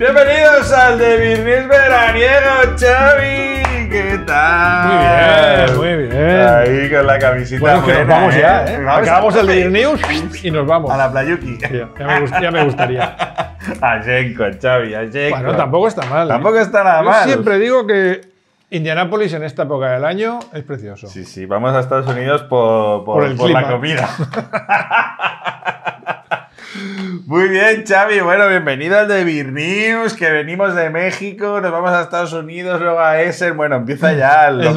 Bienvenidos al de News Veraniego, Chavi. ¿Qué tal? Muy bien, muy bien. Ahí con la camisita. Bueno, buena, nos vamos ya, ¿eh? ¿eh? Acabamos el de News y nos vamos. A la playuki. ya, me me gustaría. a Jenko, Xavi, a Bueno, tampoco está mal. ¿eh? Tampoco está nada mal. Yo siempre digo que Indianápolis en esta época del año es precioso. Sí, sí, vamos a Estados Unidos por, por, por la comida. Muy bien, Xavi. Bueno, bienvenido de Beer que venimos de México, nos vamos a Estados Unidos, luego a Essen. Bueno, empieza ya el, el ¿eh?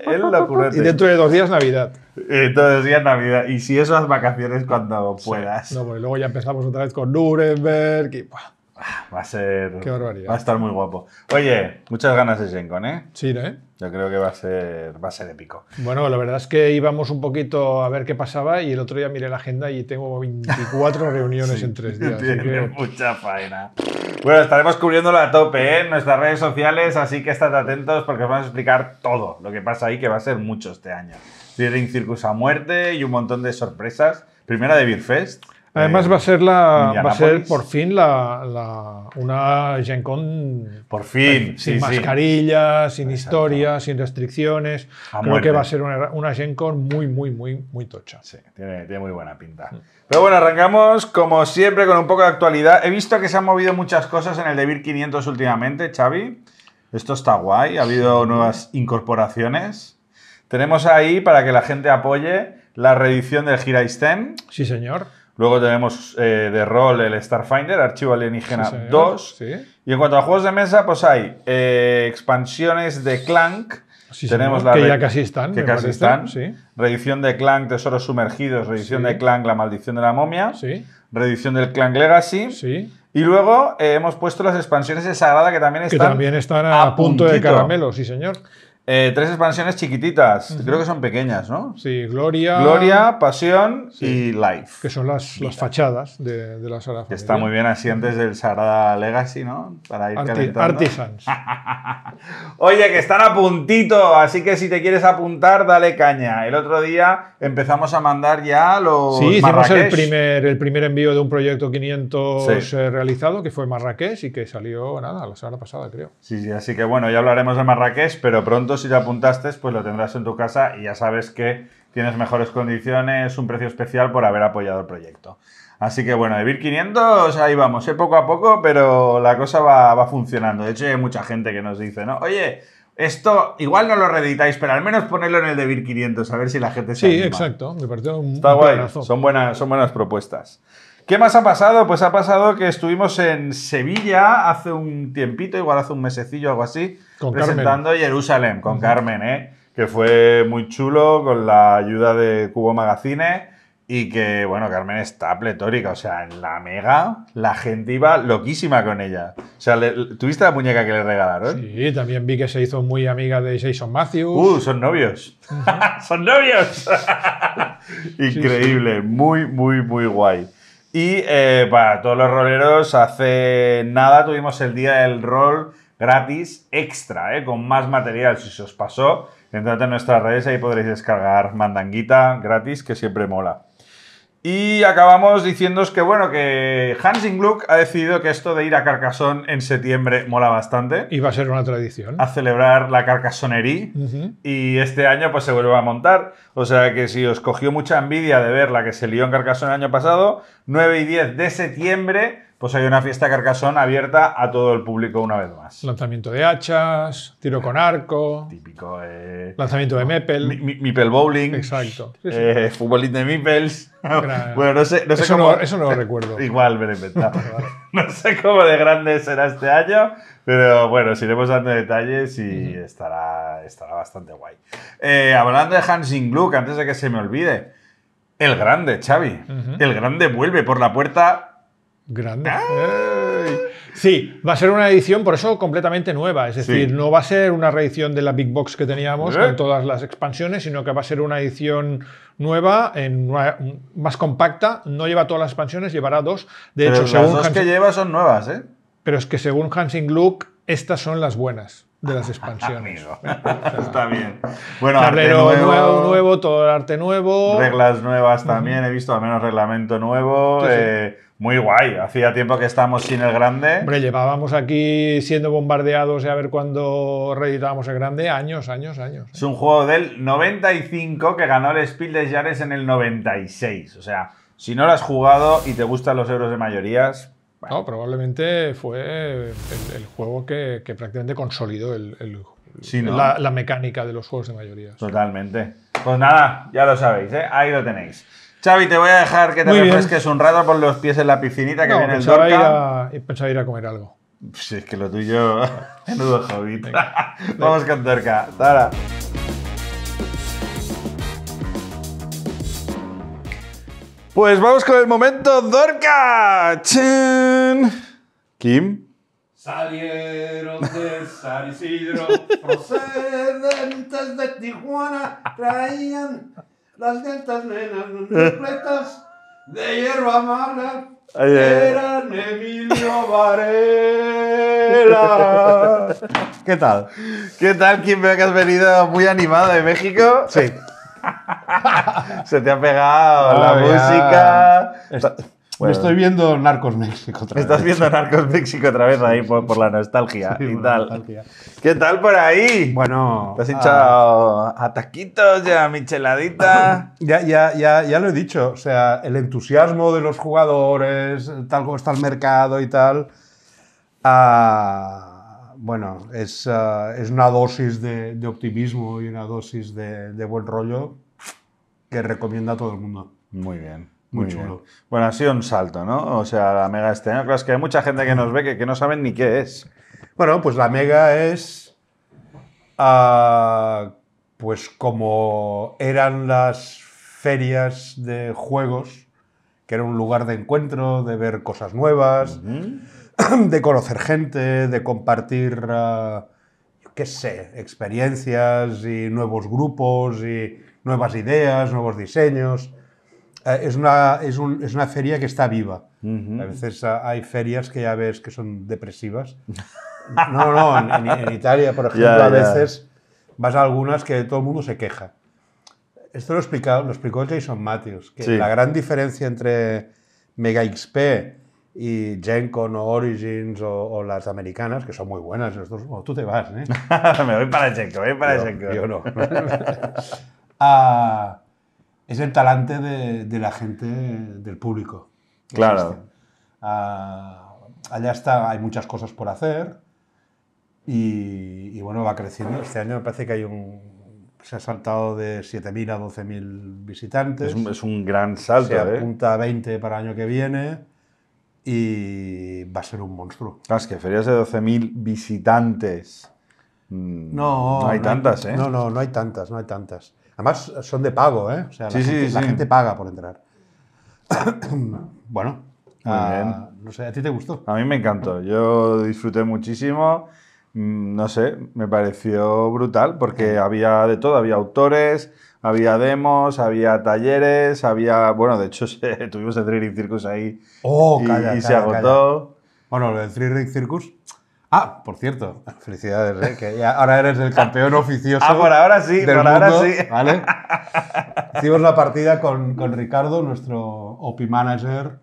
¿eh? locurote, Y dentro de dos días Navidad. Dentro eh, de días Navidad. Y si eso, las vacaciones cuando puedas. No, pues luego ya empezamos otra vez con Nuremberg y... Ah, va a ser. Va a estar muy guapo. Oye, muchas ganas de Shencon, ¿eh? Sí, ¿eh? Yo creo que va a ser, va a ser épico. Bueno, la verdad es que íbamos un poquito a ver qué pasaba y el otro día miré la agenda y tengo 24 reuniones en tres días. Tiene mucha faena. Bueno, estaremos cubriéndolo a tope ¿eh? en nuestras redes sociales, así que estad atentos porque os vamos a explicar todo lo que pasa ahí, que va a ser mucho este año. Tienen Circus a muerte y un montón de sorpresas. Primera de Beerfest. Además eh, va a ser la va a ser por fin la, una Gen Con por fin sin mascarillas, sin historias, sin restricciones. que va a ser una, Gen Con muy muy muy muy tocha. Sí, tiene, muy buena pinta. Pero bueno, arrancamos como siempre con un poco de actualidad. He visto que se han movido muchas cosas en el DeVir 500 últimamente, Xavi. Esto está guay, ha habido nuevas incorporaciones. Tenemos ahí para que la gente apoye la reedición del Gira Sí, señor. Luego tenemos eh, de rol el Starfinder, Archivo Alienígena 2. Y en cuanto a juegos de mesa, pues hay eh, expansiones de Clank. tenemos la que ya casi están. Que casi están. de Clank, Tesoros Sumergidos, Redicción de Clank, La Maldición de la Momia. Redicción del Clank Legacy. Sí. Y luego eh, hemos puesto las expansiones de Sagrada que también están, que también están a, a punto de caramelo, sí señor. Eh, tres expansiones chiquititas, creo que son pequeñas, ¿no? Sí, Gloria. Gloria, Pasión y Life. Que son las, fachadas de, de, la Sagrada Está muy bien así antes del Sagrada Legacy, ¿no? Para ir Artisans. Oye, que están a puntito, así que si te quieres apuntar, dale caña. El otro día empezamos a mandar ya los. Sí, hicimos el primer, el primer envío de un proyecto 500 eh, realizado, que fue Marrakech y que salió, nada, la semana pasada, creo. Sí, sí, así que bueno, ya hablaremos de Marrakech, pero pronto si te apuntaste, pues lo tendrás en tu casa y ya sabes que tienes mejores condiciones, un precio especial por haber apoyado el proyecto. Así que bueno, de vir 500 ahí vamos, eh, poco a poco, pero la cosa va, funcionando. De hecho, hay mucha gente que nos dice, ¿no? Oye, esto igual no lo reeditáis, pero al menos ponerlo en el de vir 500, a ver si la gente se Sí, exacto, me pareció un Está son buenas, son buenas propuestas. ¿Qué más ha pasado? Pues ha pasado que estuvimos en Sevilla hace un tiempito, igual hace un mesecillo o algo así, presentando Jerusalén con Carmen, ¿eh? que fue muy chulo con la ayuda de Cubo Magazine y que, bueno, Carmen está pletórica, o sea, en la mega la gente iba loquísima con ella. O sea, ¿tuviste la muñeca que le regalaron? Sí, también vi que se hizo muy amiga de Jason Matthews. ¡Uh, son novios! ¡Son novios! Increíble, muy, muy, muy guay. Y eh, para todos los roleros, hace nada tuvimos el día del rol gratis extra, eh, con más material. Si se os pasó, entrad en nuestras redes, ahí podréis descargar Mandanguita gratis, que siempre mola. Y acabamos diciéndoos que, bueno, que Hans Ingluck ha decidido que esto de ir a Carcassonne en septiembre mola bastante. Y va a ser una tradición. A celebrar la Carcassonería. Y este año, pues se vuelve a montar. O sea que si os cogió mucha envidia de ver la que se lió en Carcassonne el año pasado, 9 y 10 de septiembre pues hay una fiesta Carcasón abierta a todo el público una vez más. Lanzamiento de hachas, tiro con arco. Típico. Eh, lanzamiento de Mepel. Mi, Bowling. Exacto. Eh, Fútbolín de mepels. bueno, no sé, eso cómo. eso no lo recuerdo. Igual me lo he no sé cómo de grande será este año, pero bueno, si iremos dando detalles y estará, estará bastante guay. Eh, hablando de Hans Gluck, antes de que se me olvide. El grande, Xavi. El grande vuelve por la puerta Grande. Sí, va a ser una edición, por eso, completamente nueva. Es decir, no va a ser una reedición de la Big Box que teníamos con ¿Eh? todas las expansiones, sino que va a ser una edición nueva, en más compacta. No lleva todas las expansiones, llevará dos. De hecho, las dos que lleva son nuevas, ¿eh? Pero es que según Hansing Luke, estas son las buenas de las expansiones. Está bien. Bueno, nuevo, nuevo, todo el arte nuevo. Reglas nuevas también, he visto al menos reglamento nuevo. Eh, muy guay, hacía tiempo que estábamos sin el grande. Hombre, llevábamos aquí siendo bombardeados y a ver cuándo reeditábamos el grande, años, años, años. Es un juego del 95 que ganó el Spiel de Jahres en el 96. O sea, si no lo has jugado y te gustan los euros de mayorías. No, probablemente fue el, juego que, prácticamente consolidó la, mecánica de los juegos de mayorías. Totalmente. Pues nada, ya lo sabéis, ¿eh? ahí lo tenéis. Xavi, te voy a dejar que te refresques un rato por los pies en la piscinita que viene el Dorca. Ir a, pensaba ir a comer algo. Sí, es que lo tuyo, menudo hobbit. Vamos con Dorca. Hasta ahora. Pues vamos con el momento Dorca. ¡Chin! Kim. Salieron de San Isidro, procedentes de Tijuana, traían las netas nenas repletas de hierba mala eran Emilio Varela. ¿Qué tal? ¿Qué tal, Kim? Veo que has venido muy animado de México. Sí. Se te ha pegado la música estoy viendo Narcos México otra vez. Estás viendo Narcos México otra vez ahí por, la nostalgia y tal. ¿Qué tal por ahí? Bueno. ¿Te has ah. hinchado a taquitos micheladita? Ya, ya, ya, ya lo he dicho. O sea, el entusiasmo de los jugadores, tal como está el mercado y tal. Ah, bueno, ah, es, una dosis de, optimismo y una dosis de buen rollo que recomienda a todo el mundo. Muy bien. Muy, Bueno, ha sido un salto, ¿no? O sea, la Mega este Claro, es que hay mucha gente que nos ve que, no saben ni qué es. Bueno, pues la Mega es. Ah, pues como eran las ferias de juegos, que era un lugar de encuentro, de ver cosas nuevas, de conocer gente, de compartir, ah, qué sé, experiencias y nuevos grupos y nuevas ideas, nuevos diseños es eh, una, es, una feria que está viva. Mhm. A veces eh, hay ferias que ya ves que son depresivas. No, no, en, Italia, por ejemplo, a veces vas a algunas que todo el mundo se queja. Esto lo, lo explicó Jason Matthews, que la gran diferencia entre Mega XP y Gencon o Origins o, las americanas, que son muy buenas, nosotros, tú te vas, ¿eh? Me voy para Gencon, voy para Gencon. Yo no. ah, es el talante de, la gente, del público. Claro. Ah, allá está, hay muchas cosas por hacer y, bueno, va creciendo. Este año me parece que hay un... Se ha saltado de 7.000 a 12.000 visitantes. Es un, gran salto. Se ¿eh? apunta a 20 para el año que viene y va a ser un monstruo. es que ferias de 12.000 visitantes. Mm, no, no hay tantas, ¿eh? No, no, no hay tantas, no hay tantas. Además, son de pago, ¿eh? O sea, la, gente, paga por entrar. bueno, ah, no sé, ¿a ti te gustó? A mí me encantó. Yo disfruté muchísimo. Mm, no sé, me pareció brutal porque había de todo. Había autores, había demos, había talleres, había. Bueno, de hecho, tuvimos el Three Ring Circus ahí. Oh, y, se agotó. Bueno, el del Three Circus Ah, por cierto, felicidades, ¿eh? que ahora eres el campeón ah, oficioso. Ah, ahora sí, ahora sí. ¿vale? Hicimos la partida con, Ricardo, nuestro OP manager,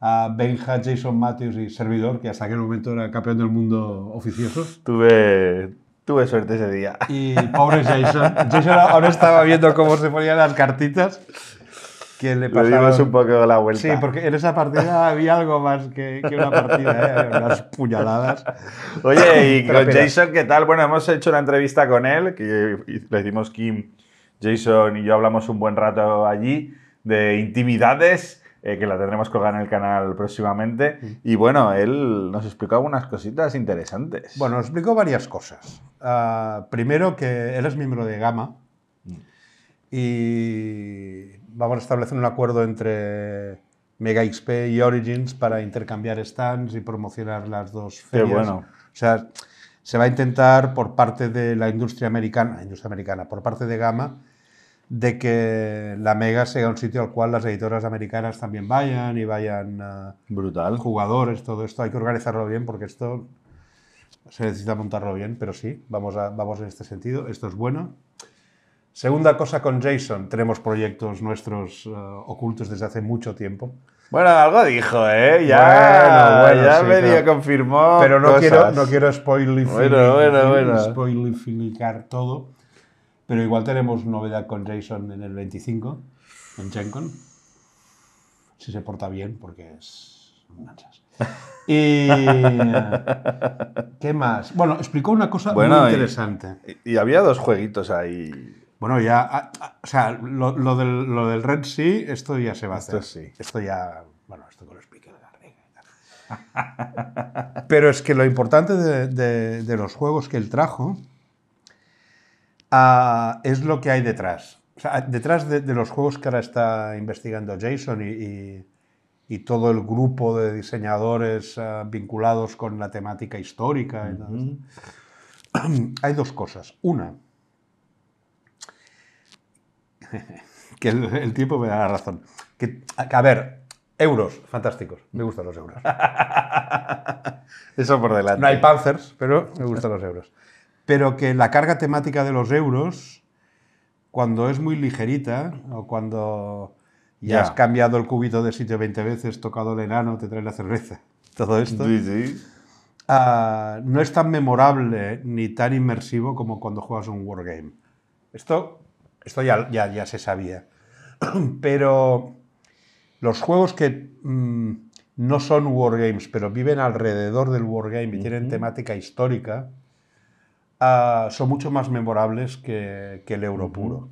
a Benja, Jason Matthews y servidor, que hasta aquel momento era campeón del mundo oficioso. Tuve, tuve suerte ese día. Y pobre Jason. Jason ahora estaba viendo cómo se ponían las cartitas que le un poco la vuelta. Sí, porque en esa partida había algo más que, una partida, ¿eh? unas puñaladas. Oye, y con Jason, ¿qué tal? Bueno, hemos hecho una entrevista con él, que le dimos Kim, Jason y yo hablamos un buen rato allí, de intimidades. Eh, que la tendremos colgada en el canal próximamente. Mm. Y bueno, él nos explicó algunas cositas interesantes. Bueno, nos explicó varias cosas. Ah, primero, que él es miembro de Gama. Mm. Y vamos a establecer un acuerdo entre Mega XP y Origins para intercambiar stands y promocionar las dos ferias. Qué bueno. O sea, se va a intentar por parte de la industria americana, industria americana, por parte de Gama, de que la Mega sea un sitio al cual las editoras americanas también vayan y vayan ah, brutal jugadores, todo esto hay que organizarlo bien porque esto se necesita montarlo bien, pero sí, vamos a, vamos en este sentido, esto es bueno. Segunda cosa con Jason, tenemos proyectos nuestros eh, ocultos desde hace mucho tiempo. Bueno, algo dijo, ¿eh? Ya, bueno, bueno, ya medio confirmó. Pero no quiero, no quiero todo. Pero igual tenemos novedad con Jason en el 25, en GenCon. Si se porta bien, porque es. Y. ¿Qué más? Bueno, explicó una cosa muy interesante. y había dos jueguitos ahí bueno, ya. Ah, ah, o sea, lo, del, lo del, Red sí, esto ya se va a hacer. Esto ya. Bueno, esto con los piques de la Pero es que lo importante de, los juegos que él trajo ah, es lo que hay detrás. detrás de, los juegos que ahora está investigando Jason y, todo el grupo de diseñadores vinculados con la temática histórica, hay dos cosas. Una, que el, tipo me da la razón. Que, a ver, euros, fantásticos. Me gustan los euros. Eso por delante. No hay panzers, pero me gustan los euros. Pero que la carga temática de los euros, cuando es muy ligerita o cuando ya, has cambiado el cubito de sitio 20 veces, tocado el enano, te trae la cerveza, todo esto. Sí, sí. Ah, no es tan memorable ni tan inmersivo como cuando juegas un wargame. Esto esto ya, ya, se sabía. Pero los juegos que mm, no son wargames, pero viven alrededor del wargame y tienen temática histórica, ah, son mucho más memorables que, el euro puro.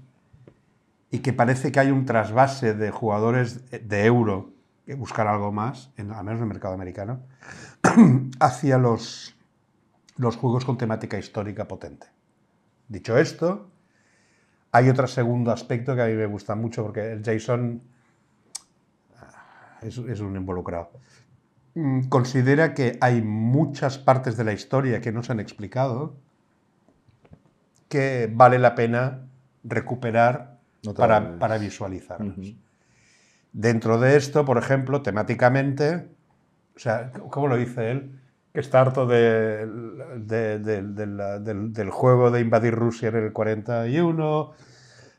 Y que parece que hay un trasvase de jugadores de euro que buscan algo más, al menos en el mercado americano, hacia los, los juegos con temática histórica potente. Dicho esto, hay otro segundo aspecto que a mí me gusta mucho porque el Jason ah, es, un involucrado. Mm, considera que hay muchas partes de la historia que no se han explicado que vale la pena recuperar para, visualizarlas. Dentro de esto, por ejemplo, temáticamente, o sea, ¿cómo lo dice él? que está harto del, del, juego de invadir Rusia en el 41,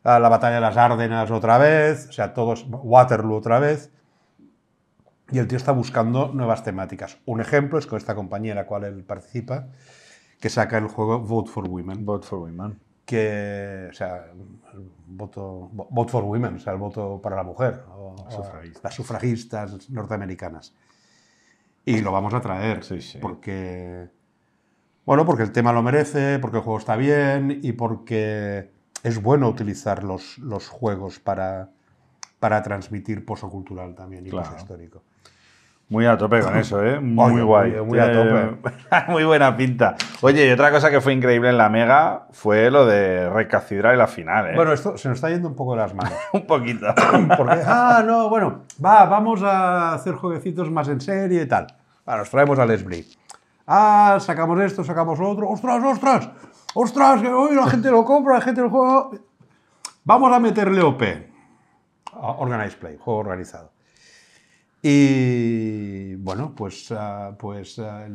a la batalla de las Árdenas otra vez, o sea, todos, Waterloo otra vez, y el tío está buscando nuevas temáticas. Un ejemplo es con esta compañía en la cual él participa, que saca el juego Vote for Women. Vote for Women. Que, o sea, el voto, vote for Women, o sea, el voto para la mujer, las sufragistas norteamericanas. Y pues lo vamos a traer. Porque. Bueno, porque el tema lo merece, porque el juego está bien y porque es bueno utilizar los, los juegos para, para transmitir pozo cultural también y claro. poso histórico. Muy a tope con eso, ¿eh? Muy, guay. Muy, a tope. muy buena pinta. Oye, y otra cosa que fue increíble en la Mega fue lo de recacidrar en la final, ¿eh? Bueno, esto se nos está yendo un poco de las manos. un poquito. ah, no, bueno, va, vamos a hacer jueguecitos más en serie y tal. Ah, nos traemos al Ah, sacamos esto, sacamos lo otro. ¡Ostras, ostras! ¡Ostras! Que hoy la gente lo compra, la gente lo juega. Vamos a meterle OP. Organized Play, juego organizado. Y bueno, pues, ah, pues ah,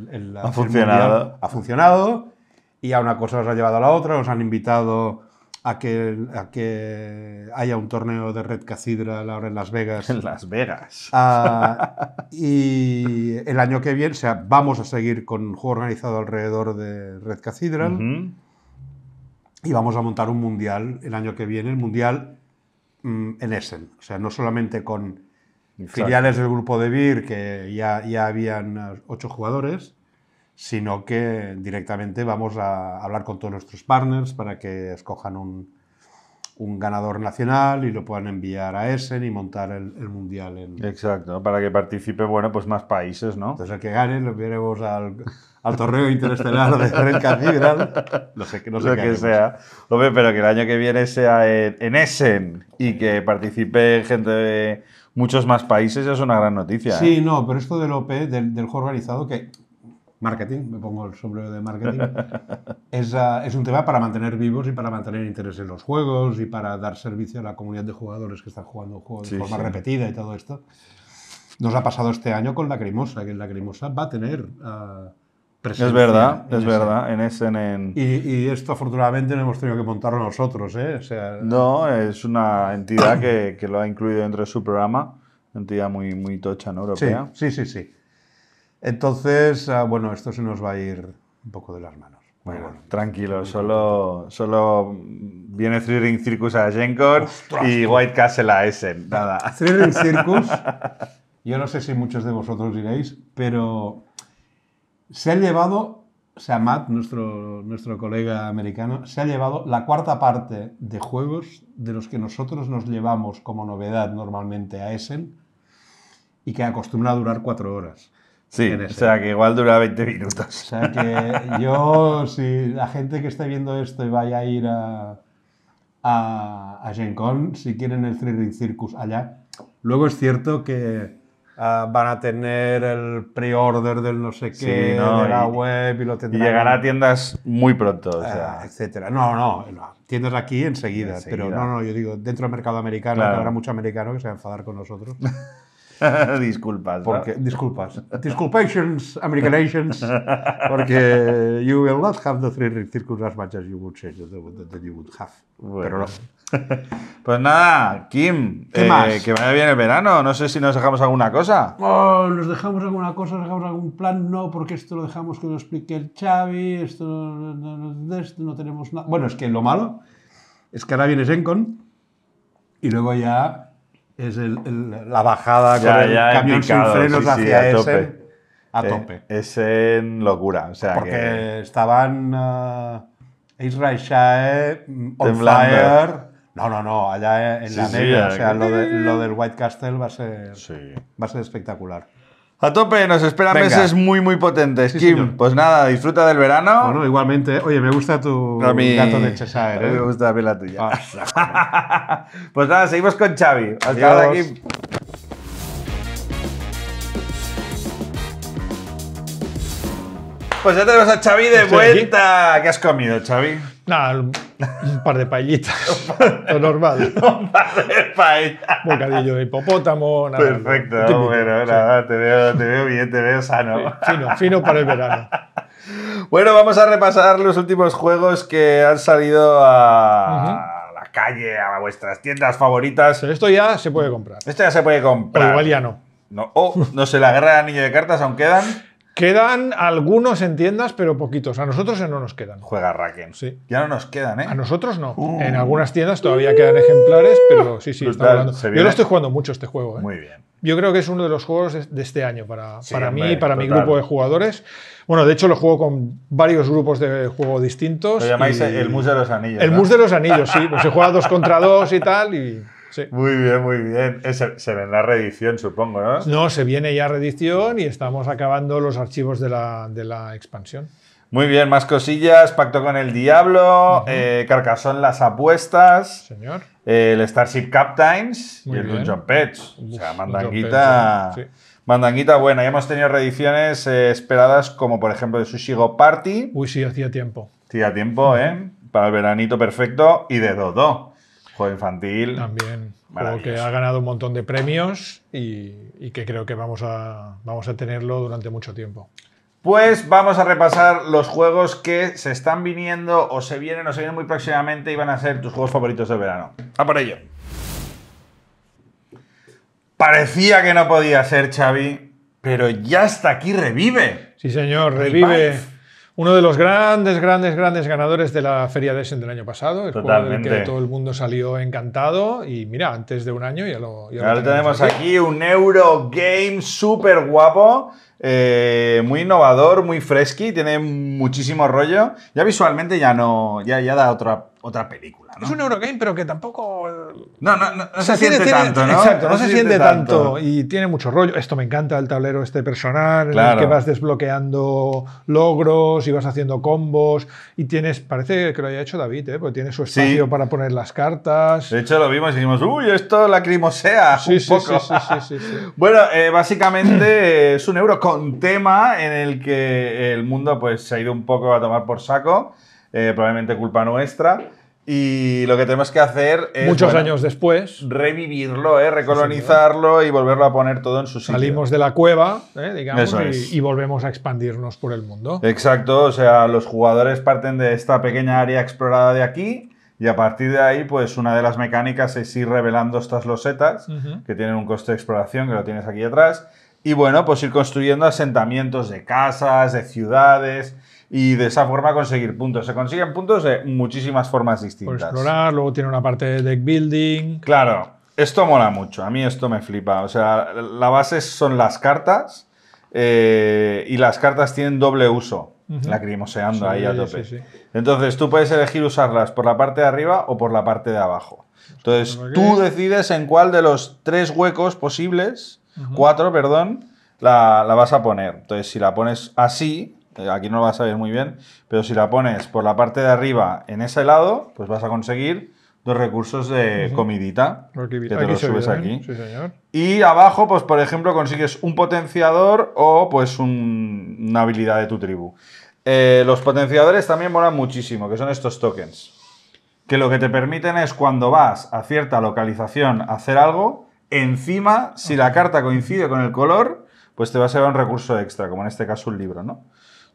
ha, funcionado. ha funcionado y a una cosa nos ha llevado a la otra, nos han invitado a que, que haya un torneo de Red Cathedral ahora en Las Vegas. En Las Vegas. Ah, y el año que viene, o sea, vamos a seguir con un juego organizado alrededor de Red Cathedral y vamos a montar un mundial el año que viene, el mundial mm, en Essen. O sea, no solamente con filiales del grupo de BIR, que ya, ya habían eh, ocho jugadores, sino que directamente vamos a hablar con todos nuestros partners para que escojan un, ganador nacional y lo puedan enviar a Essen y montar el, mundial en... Exacto, para que participe, bueno, pues más países, ¿no? Entonces el que gane lo enviaremos al, al torneo interestelar de Red Cathedral, no sé, no que sea. pero que el año que viene sea en, en Essen y que participe gente de muchos más países es una gran noticia. Sí, ¿eh? no, pero esto del OP, e, del, del juego organizado, que marketing, me pongo el sombrero de marketing, es, ah, es, un tema para mantener vivos y para mantener interés en los juegos y para dar servicio a la comunidad de jugadores que están jugando juegos de forma repetida y todo esto. Nos ha pasado este año con La cremosa que Lacrimosa va a tener... Ah, es verdad, es verdad, en Essen. En... Y, esto afortunadamente no hemos tenido que montarlo nosotros, ¿eh? sea... No, es una entidad que, que, lo ha incluido dentro de su programa, entidad muy, muy tocha, ¿no? Sí, sí, sí, Entonces, ah, bueno, esto se nos va a ir un poco de las manos. Bueno, tranquilo, solo, solo viene Three Circus a Jencor y White Castle a Essen, nada. Three Circus, yo no sé si muchos de vosotros diréis, pero se ha llevado, sea, nuestro, nuestro colega americano, se ha llevado la cuarta parte de juegos de los que nosotros nos llevamos como novedad normalmente a Essen y que acostumbra a durar cuatro horas. Sí, o sea que igual dura 20 minutos. O sea que yo, si la gente que esté viendo esto y vaya a ir a, a, a Gen Con, si quieren el Three Ring Circus allá, luego es cierto que Ah, van a tener el pre-order del no sé qué, de la web y lo tendrán. Y llegará a tiendas muy pronto, o ah, sea. etcétera. No, no, tiendas aquí enseguida, Pero no, no, yo digo, dentro del mercado americano, habrá mucho americano que se va a enfadar con nosotros. disculpas. Porque, Disculpas. Disculpations, Americanations, porque you will not have the three circles as much as you would say that, you would have. Pero no. Pues nada, Kim, eh, que vaya bien el verano. No sé si nos dejamos alguna cosa. Oh, nos dejamos alguna cosa, nos dejamos algún plan. No, porque esto lo dejamos que lo explique el Xavi, esto no, esto no tenemos nada. Bueno, es que lo malo es que ahora viene Sencon y luego ya es el, la bajada con el camión sin frenos hacia a Tope. A eh, tope. locura. O sea, Porque estaban ah, Israel Shae, mm, on fire. No, no, no, allá en la media. o sea, lo, lo, del White Castle va a ser, va a ser espectacular. A tope, nos esperan meses muy, muy potentes. Kim, pues nada, disfruta del verano. Bueno, igualmente. Oye, me gusta tu gato de Cheshire. ¿eh? me gusta la la tuya. Ah, pues nada, seguimos con Xavi. Hasta ahora, Kim. Pues ya tenemos a Xavi de vuelta. ¿Qué has comido, Xavi? Nada, un par de paellitas. lo normal. Un par de paellitas. Bocadillo de hipopótamo. Nada, Perfecto. bueno, te, veo, te veo bien, te veo sano. fino, fino para el verano. Bueno, vamos a repasar los últimos juegos que han salido a. la calle, a vuestras tiendas favoritas. esto ya se puede comprar. Esto ya se puede comprar. Pero igual ya no. No, oh, no se la agarra el anillo de cartas aún quedan. Quedan algunos en tiendas, pero poquitos. A nosotros no nos quedan. Juega Raken. Ya no nos quedan, ¿eh? A nosotros no. Uh. En algunas tiendas todavía quedan ejemplares, pero sí, sí, Yo lo estoy jugando mucho este juego. ¿eh? Muy bien. Yo creo que es uno de los juegos de, este año para, para mí y para mi grupo de jugadores. Bueno, de hecho lo juego con varios grupos de juego distintos. Lo llamáis el Mus de los Anillos. El muse Mus de los Anillos, sí. Pues se juega dos contra dos y tal. y... Muy bien, muy bien. Eh, se, vendrá reedición, supongo, ¿no? No, se viene ya reedición y estamos acabando los archivos de la, expansión. Muy bien, más cosillas. Pacto con el Diablo, eh, Carcasón las apuestas, Señor. Eh, el Starship Captains y el Dungeon Pets. o sea, mandanguita, mandanguita bueno, Ya hemos tenido reediciones esperadas como por ejemplo de Sushi Party. Uy, sí, hacía tiempo. Hacía tiempo, ¿eh? Para el veranito perfecto y de Dodo. Juego infantil. También. Juego que ha ganado un montón de premios y, que creo que vamos a, vamos a tenerlo durante mucho tiempo. Pues vamos a repasar los juegos que se están viniendo o se vienen o se vienen muy próximamente y van a ser tus juegos favoritos del verano. A por ello. Parecía que no podía ser, Xavi, pero ya está aquí revive. Sí, señor, pues revive. Uno de los grandes, grandes, grandes ganadores de la Feria de Essen del año pasado, el juego que todo el mundo salió encantado y mira, antes de un año ya lo... Ya Ahora tenemos, aquí. un Eurogame súper guapo, eh, muy innovador, muy fresqui, tiene muchísimo rollo. Ya visualmente ya no, ya, ya da otra, otra película. Es un Eurogame, pero que tampoco. Eh, no, no, se, siente tanto, ¿no? Exacto, no, se, siente, tanto. Y tiene mucho rollo. Esto me encanta, el tablero este personal, en el que vas desbloqueando logros y vas haciendo combos. Y tienes, parece que lo haya hecho David, ¿eh? porque tiene su espacio para poner las cartas. De hecho, lo vimos y dijimos, uy, esto lacrimosea. Sí, un sí, poco. sí, bueno, eh, básicamente es un euro con tema en el que el mundo pues, se ha ido un poco a tomar por saco. Eh, probablemente culpa nuestra. Y lo que tenemos que hacer es. Muchos años después. Revivirlo, ¿eh? recolonizarlo y volverlo a poner todo en su sitio. Salimos de la cueva, ¿eh? digamos, y, volvemos a expandirnos por el mundo. Exacto, o sea, los jugadores parten de esta pequeña área explorada de aquí. Y a partir de ahí, pues una de las mecánicas es ir revelando estas losetas, que tienen un coste de exploración, que lo tienes aquí atrás. Y bueno, pues ir construyendo asentamientos de casas, de ciudades, y de esa forma conseguir puntos. Se consiguen puntos de muchísimas formas distintas. Por explorar, luego tiene una parte de deck building. Claro, esto mola mucho, a mí esto me flipa. O sea, la base son las cartas eh, y las cartas tienen doble uso. la -huh. ahí a tope. Entonces tú puedes elegir usarlas por la parte de arriba o por la parte de abajo. Entonces tú decides en cuál de los tres huecos posibles, cuatro, perdón, la, la vas a poner. Entonces si la pones así, aquí no lo vas a ver muy bien, pero si la pones por la parte de arriba en ese lado, pues vas a conseguir dos recursos de comidita, que te los subes aquí. Y abajo, pues por ejemplo, consigues un potenciador o pues una habilidad de tu tribu. Eh, los potenciadores también molan muchísimo, que son estos tokens. Que lo que te permiten es cuando vas a cierta localización a hacer algo, encima, si la carta coincide con el color, pues te va a ser un recurso extra, como en este caso un libro, ¿no?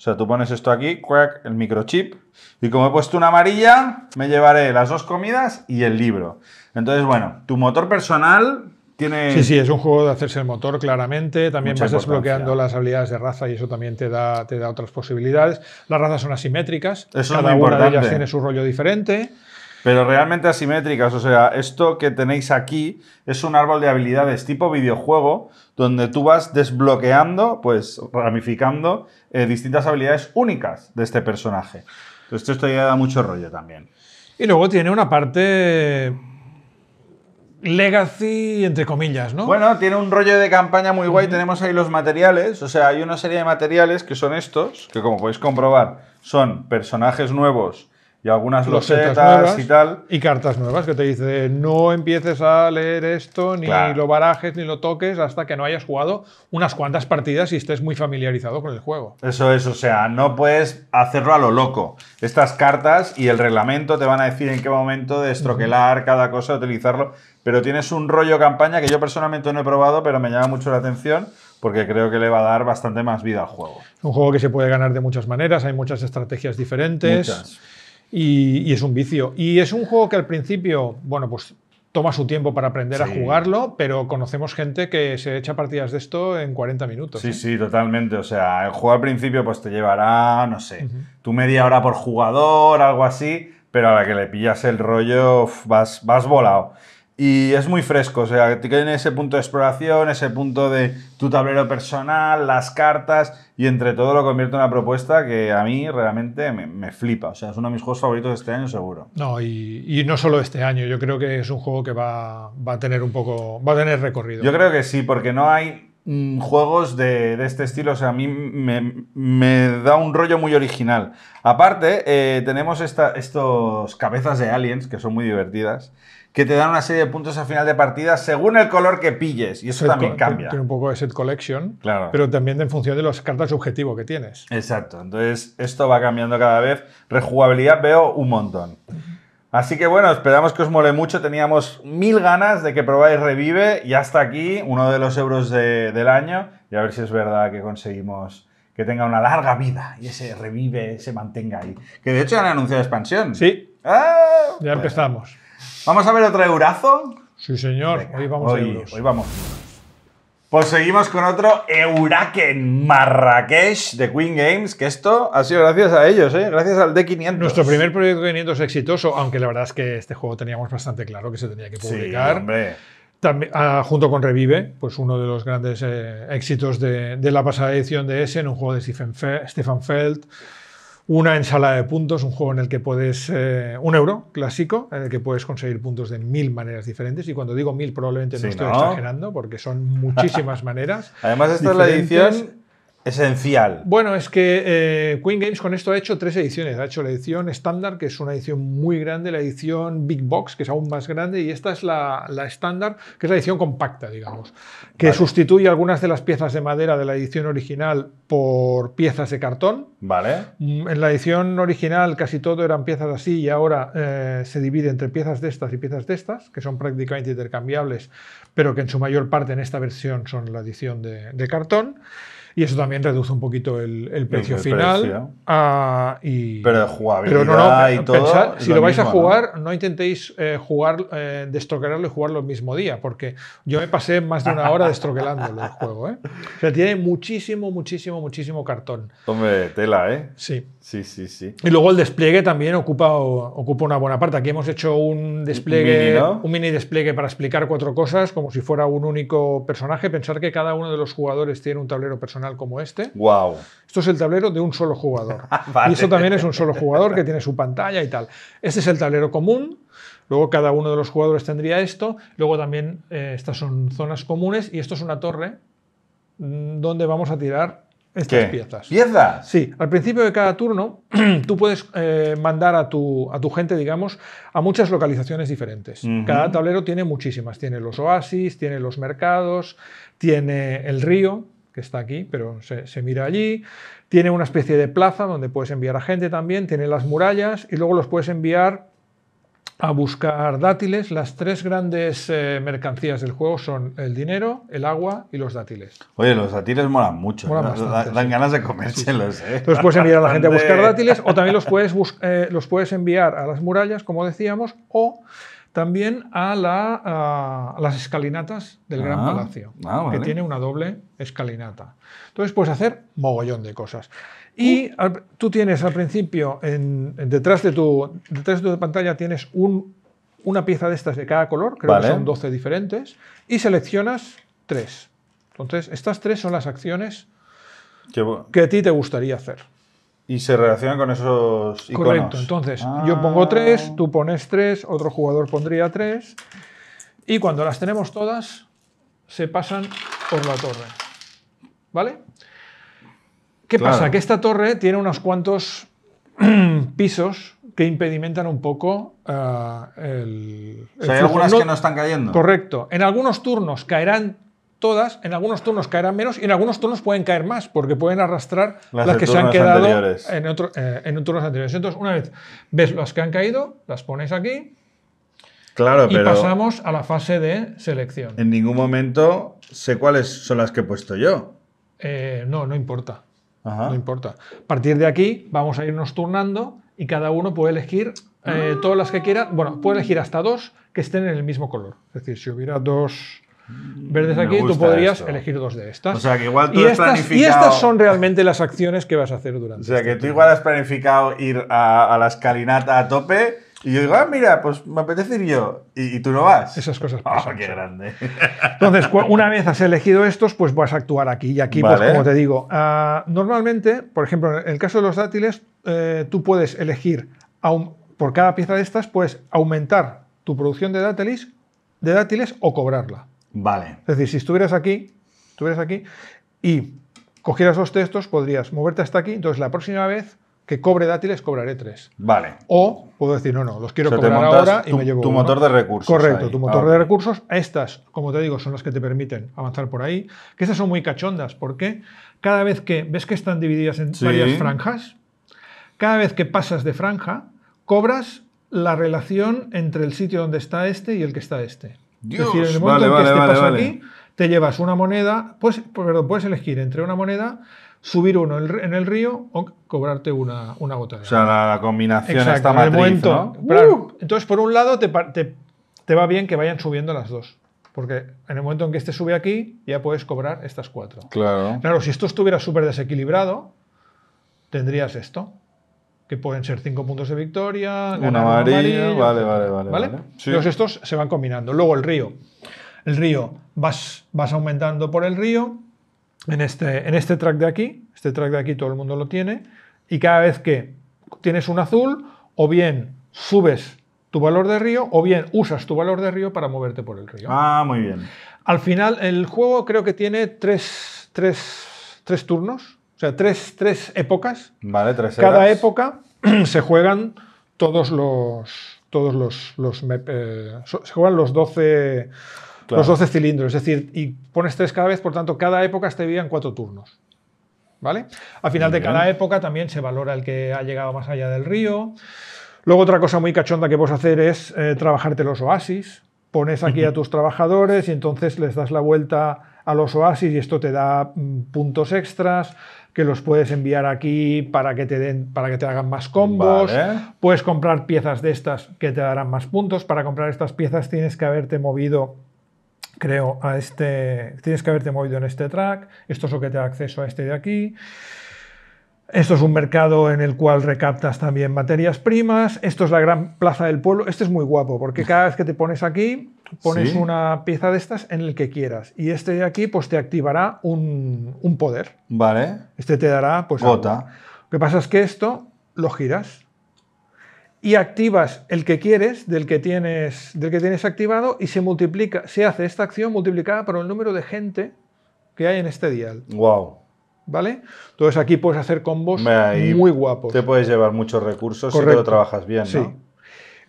O sea, tú pones esto aquí, crack, el microchip. Y como he puesto una amarilla, me llevaré las dos comidas y el libro. Entonces, bueno, tu motor personal tiene... Sí, sí, es un juego de hacerse el motor claramente. También vas desbloqueando las habilidades de raza y eso también te da, te da otras posibilidades. Las razas son asimétricas. Cada es una de ellas tiene su rollo diferente. Pero realmente asimétricas, o sea, esto que tenéis aquí es un árbol de habilidades tipo videojuego, donde tú vas desbloqueando, pues ramificando eh, distintas habilidades únicas de este personaje. Entonces esto ya da mucho rollo también. Y luego tiene una parte legacy, entre comillas, ¿no? Bueno, tiene un rollo de campaña muy guay. Tenemos ahí los materiales. O sea, hay una serie de materiales que son estos, que como podéis comprobar, son personajes nuevos y algunas losetas, y tal. Y cartas nuevas que te dice no empieces a leer esto, ni lo barajes, ni lo toques, hasta que no hayas jugado unas cuantas partidas y estés muy familiarizado con el juego. Eso es, o sea, no puedes hacerlo a lo loco. Estas cartas y el reglamento te van a decir en qué momento destroquelar cada cosa, utilizarlo. Pero tienes un rollo campaña que yo personalmente no he probado, pero me llama mucho la atención porque creo que le va a dar bastante más vida al juego. un juego que se puede ganar de muchas maneras, hay muchas estrategias diferentes. Y, es un vicio. Y es un juego que al principio, bueno, pues toma su tiempo para aprender a jugarlo, pero conocemos gente que se echa partidas de esto en 40 minutos. Sí, ¿eh? sí, totalmente. O sea, el juego al principio pues te llevará, no sé, tú tu media hora por jugador, algo así, pero a la que le pillas el rollo vas, vas volado y es muy fresco, o sea, tiene ese punto de exploración, ese punto de tu tablero personal, las cartas, y entre todo lo convierte en una propuesta que a mí realmente me, flipa, o sea, es uno de mis juegos favoritos de este año seguro. No, y, no solo este año, yo creo que es un juego que va, a tener un poco, va a tener recorrido. Yo creo que sí, porque no hay mm, juegos de, este estilo, o sea, a mí me, da un rollo muy original. Aparte, eh, tenemos estas estos cabezas de aliens que son muy divertidas que te dan una serie de puntos al final de partida según el color que pilles. Y eso también cambia. Tiene un poco de set collection, claro. pero también en función de las cartas objetivo que tienes. Exacto. Entonces, esto va cambiando cada vez. Rejugabilidad veo un montón. Así que bueno, esperamos que os mole mucho. Teníamos mil ganas de que probáis Revive y hasta aquí uno de los euros del año. Y a ver si es verdad que conseguimos que tenga una larga vida y ese Revive se mantenga ahí. Que de hecho han anunciado expansión. Sí. Ah, ya empezamos. ¿Vamos a ver otro eurazo? Sí, señor. hoy vamos a vamos. Pues seguimos con otro Euraken Marrakech de Queen Games, que esto ha sido gracias a ellos, ¿eh? gracias al D500. Nuestro primer proyecto de 500 exitoso, aunque la verdad es que este juego teníamos bastante claro que se tenía que publicar. También, ah, junto con Revive, pues uno de los grandes eh, éxitos de, la pasada edición de Essen, un juego de Stefan Feld. Una ensalada de puntos, un juego en el que puedes, eh, un euro clásico, en el que puedes conseguir puntos de mil maneras diferentes. Y cuando digo mil probablemente no estoy exagerando porque son muchísimas maneras. Además, esta es la edición esencial. Bueno, es que eh, Queen Games con esto ha hecho tres ediciones. Ha hecho la edición estándar, que es una edición muy grande, la edición Big Box, que es aún más grande, y esta es la estándar, que es la edición compacta, digamos, que sustituye algunas de las piezas de madera de la edición original por piezas de cartón. Vale. Mm, en la edición original casi todo eran piezas así y ahora eh, se divide entre piezas de estas y piezas de estas, que son prácticamente intercambiables, pero que en su mayor parte en esta versión son la edición de cartón y eso también reduce un poquito el, precio final. Ah, y, pero de jugabilidad y todo. si lo, vais a jugar, ¿no? intentéis eh, jugar, eh, destroquelarlo y jugarlo el mismo día, porque yo me pasé más de una hora destroquelando el juego. ¿eh? O sea, tiene muchísimo, muchísimo, muchísimo cartón. Tome tela, ¿eh? Sí. Sí, sí, sí. Y luego el despliegue también ocupa, ocupa una buena parte. Aquí hemos hecho un despliegue, mini, un mini despliegue para explicar cuatro cosas, como si fuera un único personaje. Pensar que cada uno de los jugadores tiene un tablero personal como este. Wow. Esto es el tablero de un solo jugador. Ah, y esto también es un solo jugador que tiene su pantalla y tal. Este es el tablero común. Luego cada uno de los jugadores tendría esto. Luego también eh, estas son zonas comunes y esto es una torre mm, donde vamos a tirar estas piezas. ¿Piezas? Sí, al principio de cada turno tú puedes eh, mandar a tu, a tu gente, digamos, a muchas localizaciones diferentes. Cada tablero tiene muchísimas. Tiene los oasis, tiene los mercados, tiene el río, que está aquí, pero se, se mira allí. Tiene una especie de plaza donde puedes enviar a gente también. Tiene las murallas y luego los puedes enviar a buscar dátiles. Las tres grandes eh, mercancías del juego son el dinero, el agua y los dátiles. Oye, los dátiles molan mucho. dan, ganas de comérselos. Entonces ¿eh? puedes enviar a la gente a buscar dátiles o también los puedes, eh, los puedes enviar a las murallas, como decíamos, o también a, la, las escalinatas del Gran ah, Palacio, ah, que tiene una doble escalinata. Entonces puedes hacer mogollón de cosas. Y uh. tú tienes al principio, en, detrás, de tu, de pantalla, tienes una pieza de estas de cada color, creo que son 12 diferentes, y seleccionas tres. Entonces, estas tres son las acciones que a ti te gustaría hacer. Y se relacionan con esos iconos. Correcto, entonces yo pongo ah. tres, tú pones tres, otro jugador pondría tres, y cuando las tenemos todas, se pasan por la torre. ¿Vale? ¿Qué pasa? Que esta torre tiene unos cuantos pisos que impedimentan un poco eh, el, hay algunas que no están cayendo. Correcto. En algunos turnos caerán todas, en algunos turnos caerán menos y en algunos turnos pueden caer más porque pueden arrastrar las, que se han quedado en, otro, eh, turnos anteriores. Entonces, una vez ves las que han caído, las pones aquí. y pasamos a la fase de selección. En ningún momento sé cuáles son las que he puesto yo. Eh, no, no importa. No importa. A partir de aquí vamos a irnos turnando y cada uno puede elegir eh, ah. todas las que quiera. Bueno, puede elegir hasta dos que estén en el mismo color. Es decir, si hubiera dos mm, verdes aquí, tú podrías elegir dos de estas. O sea, que igual y estas, planificado... Y estas son realmente las acciones que vas a hacer durante. O sea, este que tú igual has planificado ir a, a la escalinata a tope y yo digo, ah, mira, pues me apetece ir yo. Y, tú no vas. Esas cosas ah, pasan. qué grande. Entonces, una vez has elegido estos, pues vas a actuar aquí. Y aquí, pues como te digo, ah, normalmente, por ejemplo, en el caso de los dátiles, eh, tú puedes elegir, por cada pieza de estas, puedes aumentar tu producción de dátiles, de dátiles o cobrarla. Vale. Es decir, si estuvieras aquí, estuvieras aquí y cogieras los textos, podrías moverte hasta aquí. Entonces, la próxima vez que cobre dátiles, cobraré tres. Vale. O puedo decir, no, no, los quiero cobrar ahora y me llevo. Tu motor de recursos. Correcto, tu ah, motor de recursos. Estas, como te digo, son las que te permiten avanzar por ahí. Que estas son muy cachondas, porque cada vez que ves que están divididas en varias franjas, cada vez que pasas de franja, cobras la relación entre el sitio donde está este y el que está este. es decir, en el momento en que este pasa aquí te llevas una moneda, pues, perdón, puedes elegir entre una moneda, subir uno en el río o cobrarte una, una gota de O sea, la, combinación está mal. Uh. Entonces, por un lado, te, va bien que vayan subiendo las dos. Porque en el momento en que este sube aquí, ya puedes cobrar estas cuatro. Claro. Claro, si esto estuviera súper desequilibrado, tendrías esto. Que pueden ser cinco puntos de victoria, una amarillo vale, vale, vale. ¿vale? estos se van combinando. Luego el río el río, vas, vas aumentando por el río, en este, en este track de aquí, este track de aquí todo el mundo lo tiene, y cada vez que tienes un azul, o bien subes tu valor de río, o bien usas tu valor de río para moverte por el río. Ah, muy bien. Al final, el juego creo que tiene tres, turnos, o sea, tres, épocas. Vale, tres épocas. Cada época se juegan todos los, todos los, eh, se juegan los 12 los 12 cilindros. Es decir, y pones tres cada vez, por tanto, cada época te en cuatro turnos. ¿Vale? Al final de cada época también se valora el que ha llegado más allá del río. Luego otra cosa muy cachonda que puedes hacer es eh, trabajarte los oasis. Pones aquí a tus trabajadores y entonces les das la vuelta a los oasis y esto te da mm, puntos extras que los puedes enviar aquí para que te den para que te hagan más combos. Puedes comprar piezas de estas que te darán más puntos. Para comprar estas piezas tienes que haberte movido creo, a este, tienes que haberte movido en este track, esto es lo que te da acceso a este de aquí. Esto es un mercado en el cual recaptas también materias primas. Esto es la gran plaza del pueblo. Este es muy guapo porque cada vez que te pones aquí, pones una pieza de estas en el que quieras. Y este de aquí, pues te activará un, poder. Vale. Este te dará, pues. Gota. Lo que pasa es que esto lo giras y activas el que quieres del que tienes, del que tienes activado y se multiplica, se hace esta acción multiplicada por el número de gente que hay en este dial. Wow. ¿Vale? Entonces aquí puedes hacer combos muy guapos. Te puedes llevar muchos recursos si lo trabajas bien, ¿no? Sí.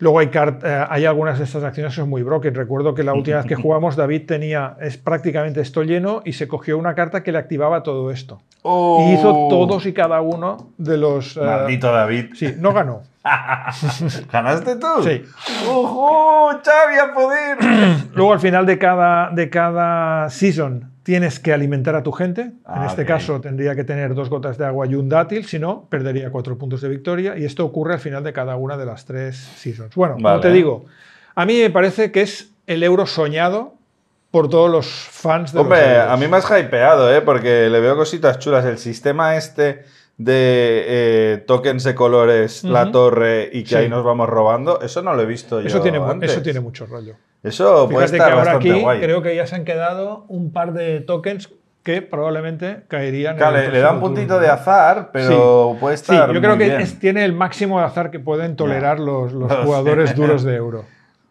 Luego hay, eh, hay algunas de estas acciones que son muy broken. Recuerdo que la última vez que jugamos, David tenía es prácticamente esto lleno y se cogió una carta que le activaba todo esto. Y hizo oh. todos y cada uno de los. Eh, Maldito David. Sí, no ganó. ¿Ganaste tú? Sí. ¡Ojo! ¡Chavi, a poder! Luego al final de cada, de cada season Tienes que alimentar a tu gente. en ah, este caso tendría que tener dos gotas de agua y un dátil, si no, perdería cuatro puntos de victoria. Y esto ocurre al final de cada una de las tres seasons. Bueno, como te digo, a mí me parece que es el euro soñado por todos los fans de Hombre, a mí me has hypeado, ¿eh? porque le veo cositas chulas. El sistema este de eh, tokens de colores, la torre y que ahí nos vamos robando, eso no lo he visto yo. Eso tiene mucho rollo. Eso puede estar que ahora aquí guay. Creo que ya se han quedado un par de tokens que probablemente caerían. en el le, da un puntito de azar, pero puede estar. Sí, yo creo que tiene el máximo de azar que pueden tolerar los, jugadores duros de euro.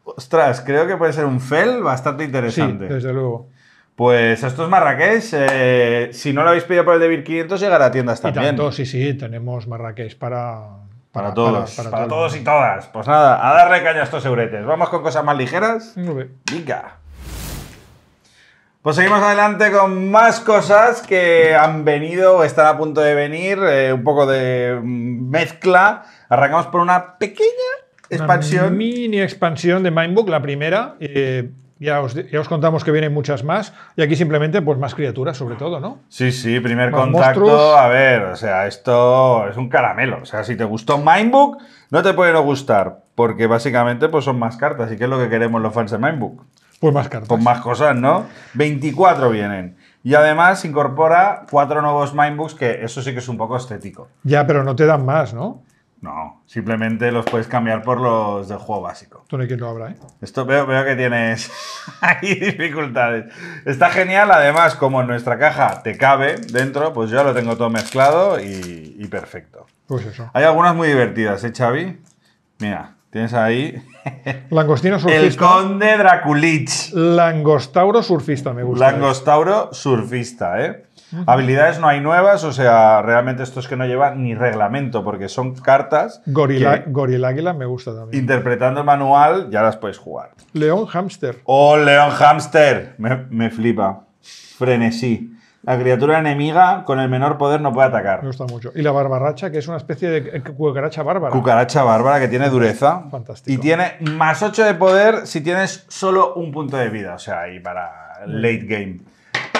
Ostras, creo que puede ser un fel bastante interesante. Sí, desde luego. Pues esto es Marrakech. Eh, si no lo habéis pedido por el de 500, llegará a tiendas también. Y tanto, sí, sí, tenemos Marrakech para para todos, para, todos. y todas. Pues nada, a darle caña a estos euretes. Vamos con cosas más ligeras. Venga. Pues seguimos adelante con más cosas que han venido o están a punto de venir, eh, un poco de mm, mezcla. Arrancamos por una pequeña expansión. mini expansión de Mindbook, la primera. Eh, ya os, contamos que vienen muchas más. Y aquí simplemente, pues más criaturas, sobre todo, ¿no? Sí, sí, primer contacto. A ver, o sea, esto es un caramelo. O sea, si te gustó Mindbook, no te puede no gustar. Porque básicamente, pues son más cartas. ¿Y qué es lo que queremos los fans de Mindbook? Pues más cartas. Pues más cosas, ¿no? 24 vienen. Y además incorpora cuatro nuevos Mindbooks, que eso sí que es un poco estético. Ya, pero no te dan más, ¿no? No, simplemente los puedes cambiar por los del juego básico. Tú no quien lo abra, ¿eh? Esto veo, que tienes ahí dificultades. Está genial, además, como en nuestra caja te cabe dentro, pues yo lo tengo todo mezclado y, perfecto. Pues eso. Hay algunas muy divertidas, ¿eh, Xavi? Mira, tienes ahí. Langostino surfista. El conde Draculich. Langostauro surfista, me gusta. ¿eh? Langostauro surfista, ¿eh? Habilidades no hay nuevas, o sea, realmente estos que no llevan ni reglamento, porque son cartas. Gorila, Águila me gusta también. Interpretando el manual, ya las puedes jugar. León Hamster. ¡Oh, León Hamster! Me, me flipa. Frenesí. La criatura enemiga con el menor poder no puede atacar. Me gusta mucho. Y la barbarracha, que es una especie de eh, cucaracha bárbara. Cucaracha bárbara que tiene dureza. Fantástico. Y tiene más 8 de poder si tienes solo un punto de vida. O sea, ahí para late game.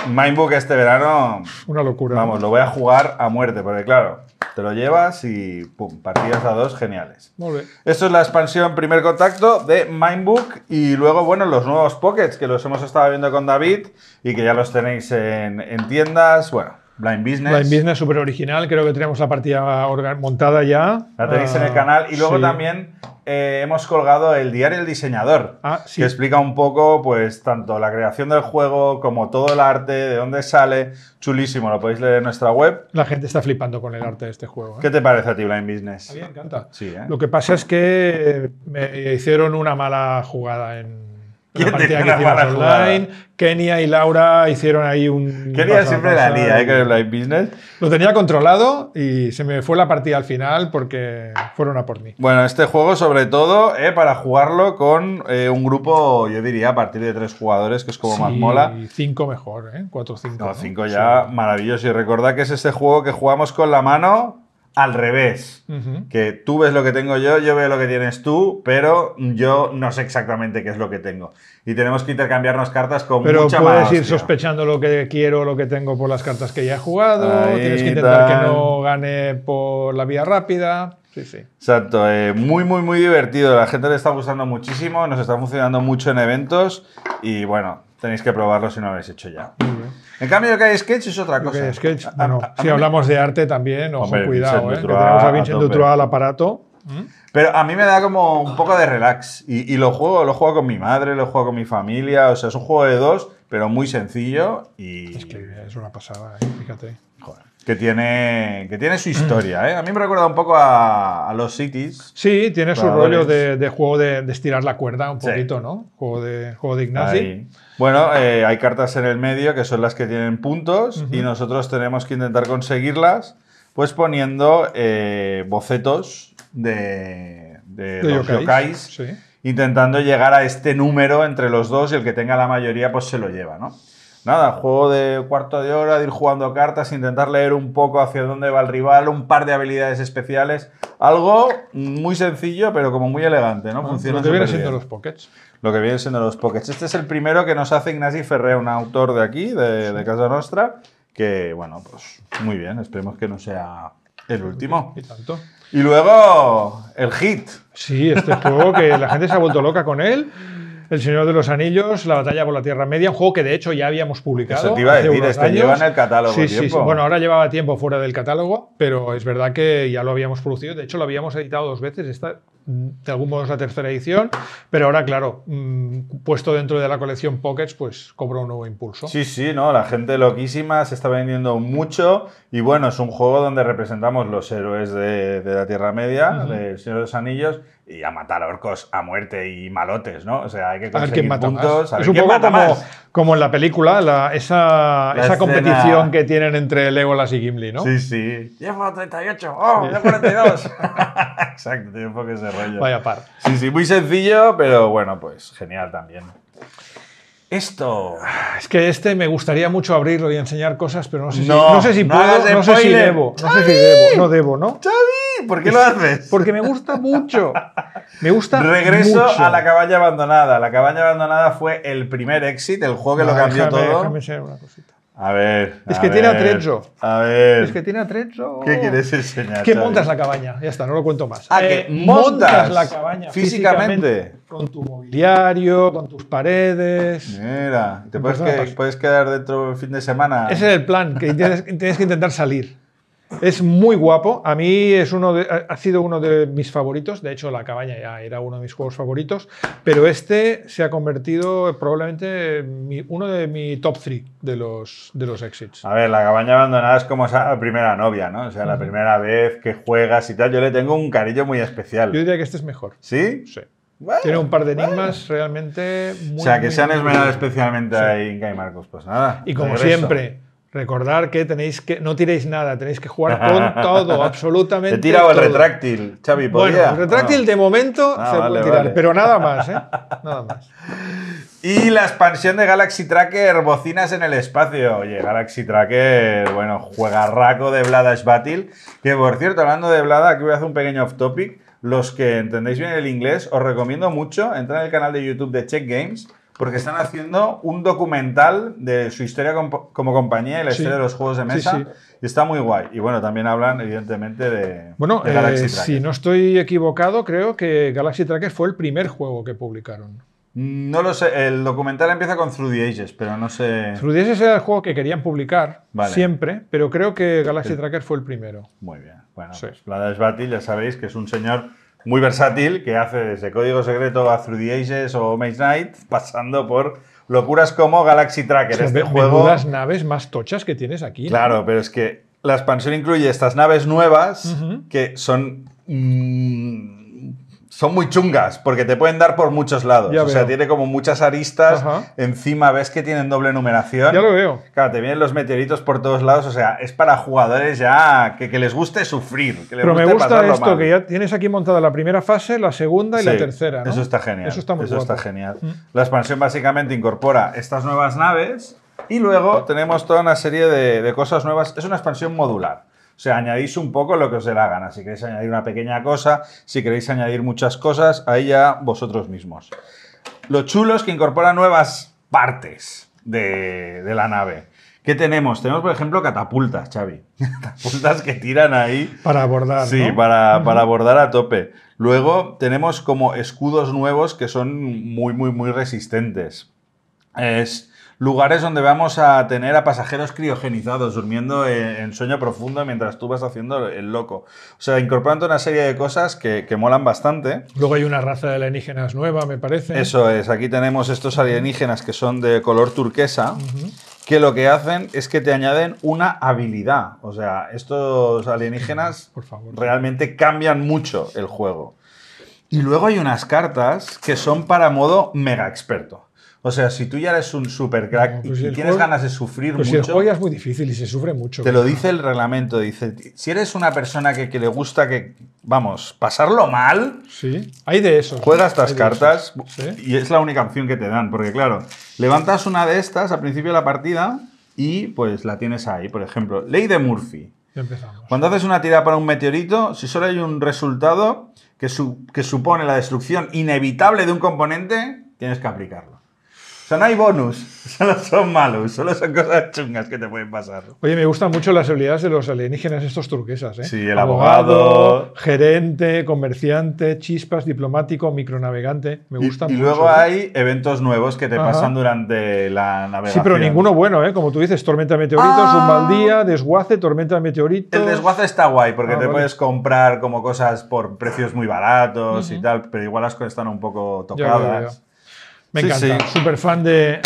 Mindbook este verano. Una locura. Vamos, lo voy a jugar a muerte, porque claro, te lo llevas y pum, partidas a dos geniales. Muy bien. Esto es la expansión primer contacto de Mindbook y luego, bueno, los nuevos Pockets que los hemos estado viendo con David y que ya los tenéis en tiendas. Bueno, Blind Business. Blind Business, súper original. Creo que tenemos la partida montada ya. La tenéis en el ah, canal. Y luego también eh, hemos colgado el diario El Diseñador, ah, que explica un poco, pues, tanto la creación del juego como todo el arte, de dónde sale. Chulísimo, lo podéis leer en nuestra web. La gente está flipando con el arte de este juego. ¿Qué ¿eh? te parece a ti, Blind Business? A mí me encanta. Sí, ¿eh? Lo que pasa es que me hicieron una mala jugada en ¿Quién que hicimos online. Kenia y Laura hicieron ahí un. Kenia siempre la lía ¿eh? con el live business. Lo tenía controlado y se me fue la partida al final porque fueron a por mí. Bueno, este juego, sobre todo, ¿eh? para jugarlo con eh, un grupo, yo diría, a partir de tres jugadores, que es como más mola. Y cinco mejor, ¿eh? Cuatro o cinco. cinco ya, maravilloso. Y recordad que es este juego que jugamos con la mano, al revés. Que tú ves lo que tengo yo, yo veo lo que tienes tú, pero yo no sé exactamente qué es lo que tengo. Y tenemos que intercambiarnos cartas con pero mucha puedes ir sospechando lo que quiero, lo que tengo por las cartas que ya he jugado. tienes que intentar que no gane por la vía rápida. Sí, sí. Exacto. Eh, muy, muy, muy divertido. La gente le está gustando muchísimo, nos está funcionando mucho en eventos y bueno, tenéis que probarlo si no lo habéis hecho ya. En cambio, lo que hay sketch es otra cosa. si hablamos de arte también, ojo, cuidado, ¿eh? que tenemos a Vincent Dutrois al aparato. ¿Mm? Pero a mí me da como un poco de relax. Y, lo juego, lo juego con mi madre, lo juego con mi familia. O sea, es un juego de dos, pero muy sencillo. Y... Es que es una pasada, ¿eh? fíjate. Que tiene, que tiene su historia, ¿eh? A mí me recuerda un poco a, los Cities. Sí, tiene su rollo de, juego de, estirar la cuerda un poquito, ¿no? Juego de, juego de Bueno, eh, hay cartas en el medio que son las que tienen puntos y nosotros tenemos que intentar conseguirlas pues poniendo eh, bocetos de, los yokais, intentando llegar a este número entre los dos y el que tenga la mayoría pues se lo lleva, ¿no? nada, juego de cuarto de hora, de ir jugando cartas, intentar leer un poco hacia dónde va el rival, un par de habilidades especiales. Algo muy sencillo, pero como muy elegante, ¿no? Ah, Funciona lo que viene siendo los pockets. Lo que viene siendo los pockets. Este es el primero que nos hace Ignasi Ferré, un autor de aquí, de, Casa Nostra, que, bueno, pues muy bien, esperemos que no sea el último. Y tanto. Y luego, el hit. Sí, este juego que la gente se ha vuelto loca con él. El Señor de los Anillos, La batalla por la Tierra Media, un juego que de hecho ya habíamos publicado. Eso te iba a decir, este lleva en el catálogo. Sí, sí, Bueno, ahora llevaba tiempo fuera del catálogo, pero es verdad que ya lo habíamos producido. De hecho, lo habíamos editado dos veces. de algún modo es la tercera edición, pero ahora, claro, mm, puesto dentro de la colección Pockets, pues cobra un nuevo impulso. Sí, sí, no, la gente loquísima se está vendiendo mucho y bueno, es un juego donde representamos los héroes de, la Tierra Media, del Señor de los Anillos, y a matar orcos a muerte y malotes, ¿no? O sea, hay que conseguir puntos. Más. es un poco como, en la película, esa, esa competición que tienen entre Legolas y Gimli, ¿no? Sí, sí. Llevo 38, oh, llevo 42. Exacto, tiene un poco ese rollo. Vaya par. Sí, sí, muy sencillo, pero bueno, pues genial también. Esto. Es que este me gustaría mucho abrirlo y enseñar cosas, pero no sé si, no, sé si puedo, no sé si debo. No sé si debo, no debo, ¿no? ¡Chavi! ¿Por qué lo haces? Porque me gusta mucho. Me gusta Regreso a la cabaña abandonada. La cabaña abandonada fue el primer éxito. el juego que lo cambió todo. A ver. Es que tiene atrecho. A ver. Es que tiene atrecho. ¿Qué quieres enseñar? Que montas la cabaña. Ya está, no lo cuento más. Ah, eh, montas, la cabaña físicamente. Con tu mobiliario, con tus paredes. Mira, te puedes, quedar dentro del fin de semana. Ese es el plan, que tienes que intentar salir. Es muy guapo. A mí es uno ha sido uno de mis favoritos. De hecho, La Cabaña ya era uno de mis juegos favoritos. Pero este se ha convertido probablemente uno de mi top 3 de los, de los exits. A ver, La Cabaña Abandonada es como esa primera novia, ¿no? O sea, la primera vez que juegas y tal. Yo le tengo un cariño muy especial. Yo diría que este es mejor. ¿Sí? Sí. Tiene un par de enigmas realmente muy. O sea, que se han esmerado especialmente ahí, a Inca y Marcos. Pues nada. Y como siempre, Recordar que tenéis que no tiréis nada, tenéis que jugar con todo, absolutamente. He tirado el retráctil, Xavi, ¿podría? Bueno, el retráctil ah. de momento ah, se puede tirar, pero nada más, ¿eh? Nada más. Y la expansión de Galaxy Tracker, bocinas en el espacio. Oye, Galaxy Tracker, bueno, juegarraco de Vlada Battle. Que por cierto, hablando de Blada, aquí voy a hacer un pequeño off topic. Los que entendéis bien el inglés, os recomiendo mucho entrar en el canal de YouTube de Check Games porque están haciendo un documental de su historia como, compañía y la historia de los juegos de mesa. Y está muy guay. Y bueno, también hablan, evidentemente, de, bueno, Galaxy eh, Si no estoy equivocado, creo que Galaxy Tracker fue el primer juego que publicaron. Mm, no lo sé, el documental empieza con Through the Ages, pero no sé. Through the Ages era el juego que querían publicar siempre, pero creo que Galaxy Tracker fue el primero. Muy bien, bueno, pues Vladis Batil ya sabéis que es un señor muy versátil que hace desde Código Secreto a Through the Ages o Maze Knight, pasando por locuras como Galaxy Tracker. este juego. las naves más tochas que tienes aquí. Claro, pero es que la expansión incluye estas naves nuevas que son. Mm, son muy chungas, porque te pueden dar por muchos lados. o sea, tiene como muchas aristas. Encima ves que tienen doble numeración. Ya lo veo. Claro, te vienen los meteoritos por todos lados. O sea, es para jugadores ya que, les guste sufrir. Que Pero me gusta esto, que ya tienes aquí montada la primera fase, la segunda y la tercera. Eso está genial. Eso está muy Eso está genial. Mm. La expansión básicamente incorpora estas nuevas naves y luego mm. tenemos toda una serie de cosas nuevas. Es una expansión modular. O sea, añadís un poco lo que os dé la gana. Si queréis añadir una pequeña cosa, si queréis añadir muchas cosas, ahí ya vosotros mismos. Lo chulo es que incorpora nuevas partes de, la nave. ¿Qué tenemos? Tenemos, por ejemplo, catapultas, Xavi. Catapultas que tiran ahí. Para abordar. Sí, para, para abordar a tope. Luego tenemos como escudos nuevos que son muy, muy, muy resistentes. Es lugares donde vamos a tener a pasajeros criogenizados durmiendo en, sueño profundo mientras tú vas haciendo el loco. O sea, incorporando una serie de cosas que, molan bastante. Luego hay una raza de alienígenas nueva, me parece. Eso es, aquí tenemos estos alienígenas que son de color turquesa. que lo que hacen es que te añaden una habilidad. O sea, estos alienígenas Por favor. realmente cambian mucho el juego. Y luego hay unas cartas que son para modo mega experto. O sea, si tú ya eres un super crack y, pues tienes ganas de sufrir mucho. Pues si el juego ya es muy difícil y se sufre mucho. Te lo dice el reglamento, dice, si eres una persona que, le gusta que, vamos, pasarlo mal. hay de eso. Juega estas cartas y es la única opción que te dan, porque claro, levantas una de estas al principio de la partida y pues la tienes ahí, por ejemplo, ley de Murphy. Cuando haces una tirada para un meteorito, si solo hay un resultado que supone la destrucción inevitable de un componente, tienes que aplicarlo no hay bonus, solo son malos, solo son cosas chungas que te pueden pasar. Oye, me gustan mucho las habilidades de los alienígenas estos turquesas, ¿eh? Sí, el abogado, gerente, comerciante, chispas, diplomático, micronavegante, me gustan mucho. Y luego ¿eh? hay eventos nuevos que te pasan durante la navegación. Sí, pero ninguno bueno, ¿eh? Como tú dices, tormenta de meteoritos, ah. un día, desguace, tormenta de meteoritos. El desguace está guay porque ah, te puedes comprar como cosas por precios muy baratos y tal, pero igual las cosas están un poco tocadas. Me encanta. Súper fan de,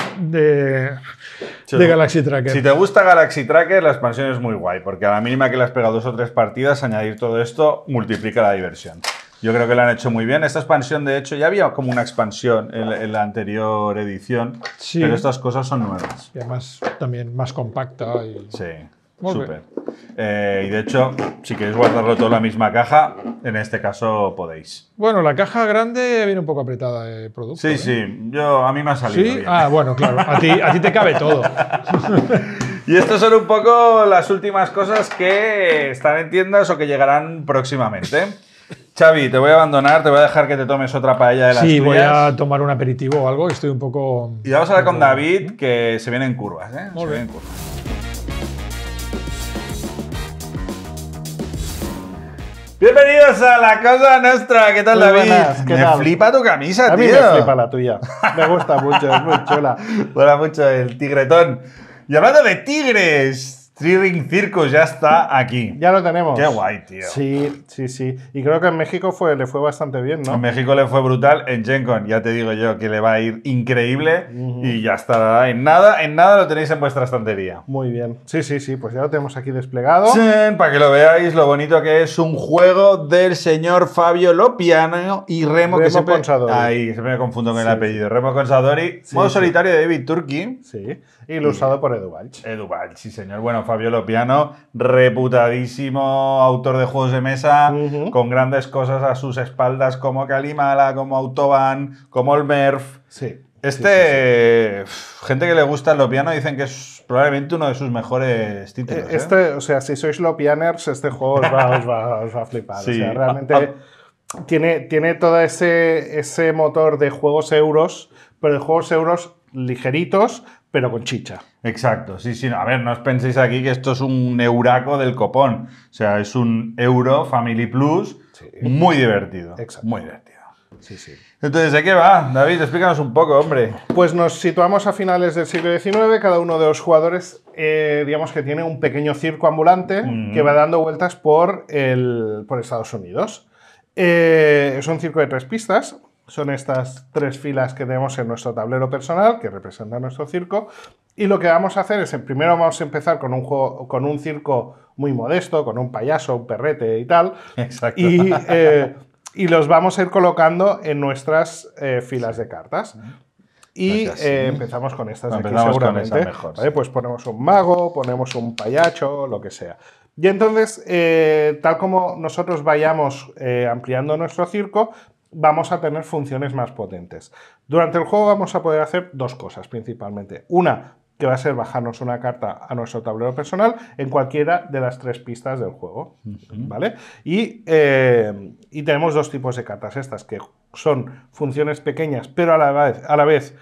Galaxy Tracker. Si te gusta Galaxy Tracker, la expansión es muy guay, porque a la mínima que le has pegado dos o tres partidas, añadir todo esto multiplica la diversión. Yo creo que la han hecho muy bien. Esta expansión, de hecho, ya había como una expansión en, la anterior edición, pero estas cosas son nuevas. Y además también más compacta. Y... Sí. Eh, y de hecho, si queréis guardarlo todo en la misma caja, en este caso podéis. Bueno, la caja grande viene un poco apretada de producto. Sí, ¿eh? sí. Yo, a mí me ha salido. ¿Sí? Ah, bueno, claro. A ti, te cabe todo. y estas son un poco las últimas cosas que están en tiendas o que llegarán próximamente. Xavi, te voy a abandonar, te voy a dejar que te tomes otra paella de las Sí, voy a tomar un aperitivo o algo, estoy un poco... Y vamos a hablar con David, ¿Mm? que se vienen curvas, ¿eh? se vienen curvas. Bienvenidos a la cosa nuestra. ¿Qué tal, David? me flipa tu camisa, tío. me flipa la tuya. Me gusta mucho, es muy chula. gusta mucho el tigretón. Y hablando de tigres, Three Ring Circus ya está aquí. Ya lo tenemos. Qué guay, tío. Sí, sí, sí. Y creo que en México fue, le fue bastante bien, ¿no? En México le fue brutal. En GenCon, ya te digo yo, que le va a ir increíble. Y ya está. En nada, en nada lo tenéis en vuestra estantería. Muy bien. Sí, sí, sí. Pues ya lo tenemos aquí desplegado. para que lo veáis, lo bonito que es un juego del señor Fabio Lopiano y Remo, Remo que Consadori. Ahí, se me confundo con el apellido. Remo Consadori. modo solitario de David Turki. Sí. Y lo usado por Edu sí, señor. Bueno, Fabio Lopiano, reputadísimo autor de juegos de mesa, con grandes cosas a sus espaldas como Kalimala, como Autobahn, como el Merf. Sí. Este, gente que le gusta el Lopiano, dicen que es probablemente uno de sus mejores títulos. E, ¿eh? Este, o sea, si sois Lopianers, este juego os va, a flipar. O sea, ah, realmente ah. tiene, tiene todo ese, ese motor de juegos euros, pero de juegos euros ligeritos, pero con chicha. Exacto, sí, sí. A ver, no os penséis aquí que esto es un euraco del copón. O sea, es un euro Family Plus muy divertido. Exacto. Muy divertido. Sí, sí. Entonces, ¿de qué va? David, explícanos un poco, hombre. Pues nos situamos a finales del siglo XIX, cada uno de los jugadores, eh, digamos que tiene un pequeño circo ambulante que va dando vueltas por, el, por Estados Unidos. Eh, es un circo de tres pistas, son estas tres filas que tenemos en nuestro tablero personal, que representa nuestro circo, y lo que vamos a hacer es, primero vamos a empezar con un, con un circo muy modesto, con un payaso, un perrete y tal, Exacto. Eh, y, los vamos a ir colocando en nuestras eh, filas de cartas. Y eh, empezamos con estas de aquí, seguramente. Pues ponemos un mago, ponemos un payacho, lo que sea. Y entonces, tal como nosotros vayamos ampliando nuestro circo, vamos a tener funciones más potentes. Durante el juego vamos a poder hacer dos cosas principalmente. Una, que va a ser bajarnos una carta a nuestro tablero personal en cualquiera de las tres pistas del juego, ¿vale? Eh, y, tenemos dos tipos de cartas, estas que son funciones pequeñas, pero a la vez, a la vez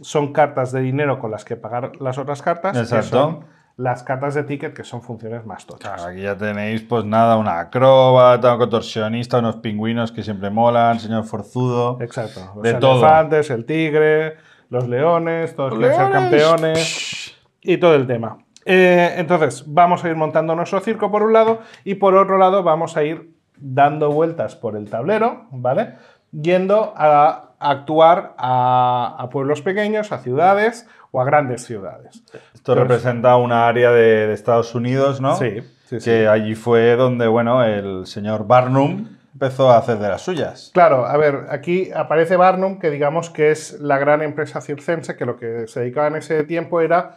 son cartas de dinero con las que pagar las otras cartas, Exacto las cartas de ticket, que son funciones más tochas. aquí ya tenéis, pues nada, una acróbata, un contorsionista, unos pingüinos que siempre molan, señor forzudo. Exacto. Los elefantes, el tigre, los leones, todos los campeones y todo el tema. Eh, entonces, vamos a ir montando nuestro circo por un lado y por otro lado vamos a ir dando vueltas por el tablero, ¿vale? Yendo a actuar a, pueblos pequeños, a ciudades o a grandes ciudades. Esto representa una área de, Estados Unidos, ¿no? Sí, sí Que allí fue donde, bueno, el señor Barnum empezó a hacer de las suyas. Claro, a ver, aquí aparece Barnum, que digamos que es la gran empresa circense, que lo que se dedicaba en ese tiempo era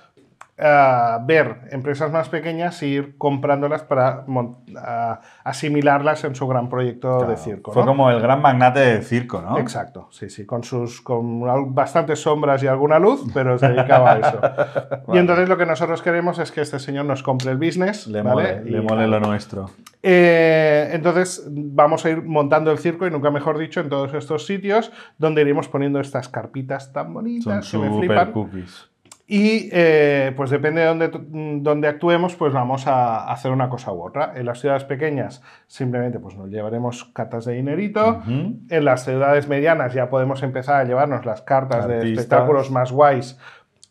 Ah, ver empresas más pequeñas e ir comprándolas para ah, asimilarlas en su gran proyecto de circo. Fue como el gran magnate de circo, ¿no? Exacto, sí, sí, con, sus, con bastantes sombras y alguna luz, pero se dedicaba a eso. Y entonces lo que nosotros queremos es que este señor nos compre el business. Le mole, lo nuestro. Eh, entonces vamos a ir montando el circo y nunca mejor dicho en todos estos sitios donde iremos poniendo estas carpitas tan bonitas que Cookies. Y eh, pues depende de dónde, actuemos, pues vamos a hacer una cosa u otra. En las ciudades pequeñas simplemente pues nos llevaremos cartas de dinerito. En las ciudades medianas ya podemos empezar a llevarnos las cartas de espectáculos más guays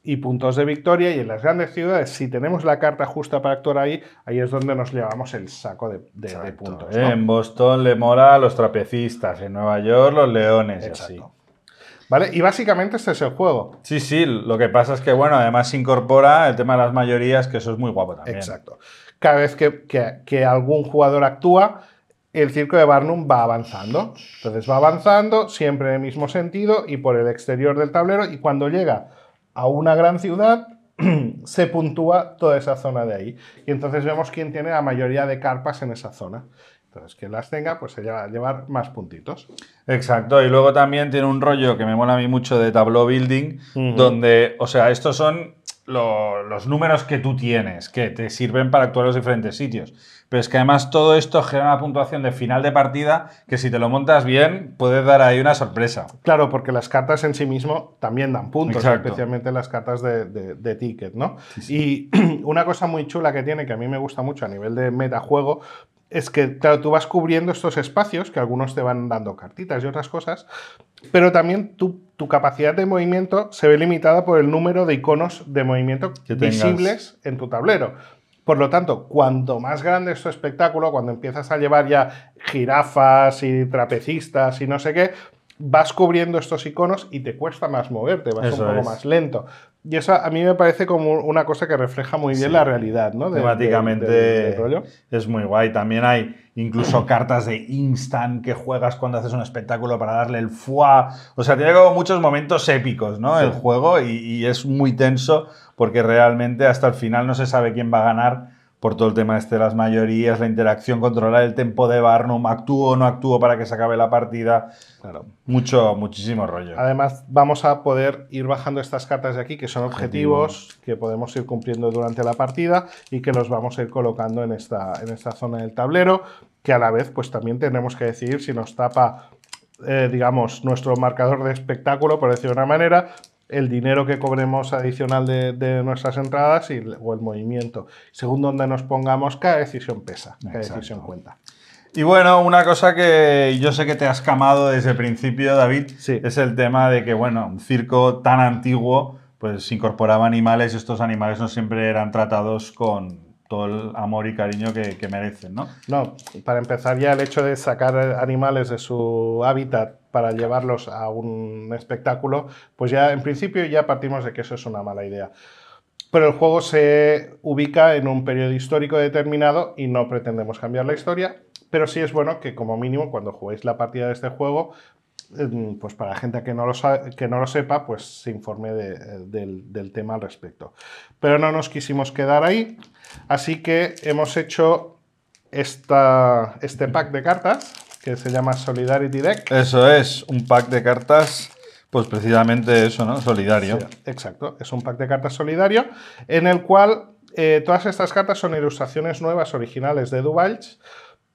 y puntos de victoria. Y en las grandes ciudades, si tenemos la carta justa para actuar ahí, ahí es donde nos llevamos el saco de, puntos. En Boston le mora a los trapecistas, en Nueva York los leones. Exacto. Y así. Y básicamente este es el juego. Sí, sí, lo que pasa es que, bueno, además se incorpora el tema de las mayorías, que eso es muy guapo también. Exacto. Cada vez que, que algún jugador actúa, el circo de Barnum va avanzando. Entonces va avanzando siempre en el mismo sentido y por el exterior del tablero y cuando llega a una gran ciudad se puntúa toda esa zona de ahí. Y entonces vemos quién tiene la mayoría de carpas en esa zona. Entonces, quien las tenga, pues se lleva a llevar más puntitos. Exacto, y luego también tiene un rollo que me mola a mí mucho de tableau building, donde, o sea, estos son los números que tú tienes, que te sirven para actuar en los diferentes sitios. Pero es que además todo esto genera una puntuación de final de partida que si te lo montas bien, puedes dar ahí una sorpresa. Claro, porque las cartas en sí mismo también dan puntos, especialmente las cartas de, ticket, ¿no? Y una cosa muy chula que tiene, que a mí me gusta mucho a nivel de metajuego, es que, tú vas cubriendo estos espacios, que algunos te van dando cartitas y otras cosas, pero también tu, capacidad de movimiento se ve limitada por el número de iconos de movimiento visibles en tu tablero. Por lo tanto, cuanto más grande es tu espectáculo, cuando empiezas a llevar ya jirafas y trapecistas y no sé qué, vas cubriendo estos iconos y te cuesta más moverte, vas un poco más lento. Y eso a mí me parece como una cosa que refleja muy bien la realidad, ¿no? Temáticamente es muy guay. También hay incluso cartas de instant que juegas cuando haces un espectáculo para darle el fuá. O sea, tiene como muchos momentos épicos, ¿no? El juego y es muy tenso porque realmente hasta el final no se sabe quién va a ganar por todo el tema este de las mayorías, la interacción, controlar el tempo de Barnum, actúo o no actúo para que se acabe la partida. Mucho, muchísimo rollo. Además, vamos a poder ir bajando estas cartas de aquí, que son objetivos, que podemos ir cumpliendo durante la partida y que los vamos a ir colocando en esta, en esta zona del tablero, que a la vez, pues también tenemos que decidir si nos tapa eh, digamos, nuestro marcador de espectáculo, por decir de una manera, el dinero que cobremos adicional de, nuestras entradas y, o el movimiento. Según donde nos pongamos, cada decisión pesa, cada decisión cuenta. Y bueno, una cosa que yo sé que te has camado desde el principio, David, es el tema de que, bueno, un circo tan antiguo, pues incorporaba animales, y estos animales no siempre eran tratados con, todo el amor y cariño que, merecen, ¿no? No, para empezar ya el hecho de sacar animales de su hábitat para llevarlos a un espectáculo, pues ya en principio ya partimos de que eso es una mala idea. Pero el juego se ubica en un periodo histórico determinado y no pretendemos cambiar la historia, pero sí es bueno que como mínimo cuando juguéis la partida de este juego, pues para gente que no lo, que no lo sepa, pues se informe eh, del, tema al respecto. Pero no nos quisimos quedar ahí, así que hemos hecho esta, este pack de cartas que se llama Solidarity Deck. Eso es, un pack de cartas, pues precisamente eso, ¿no? Solidario. exacto, es un pack de cartas solidario en el cual eh, todas estas cartas son ilustraciones nuevas originales de Duvalch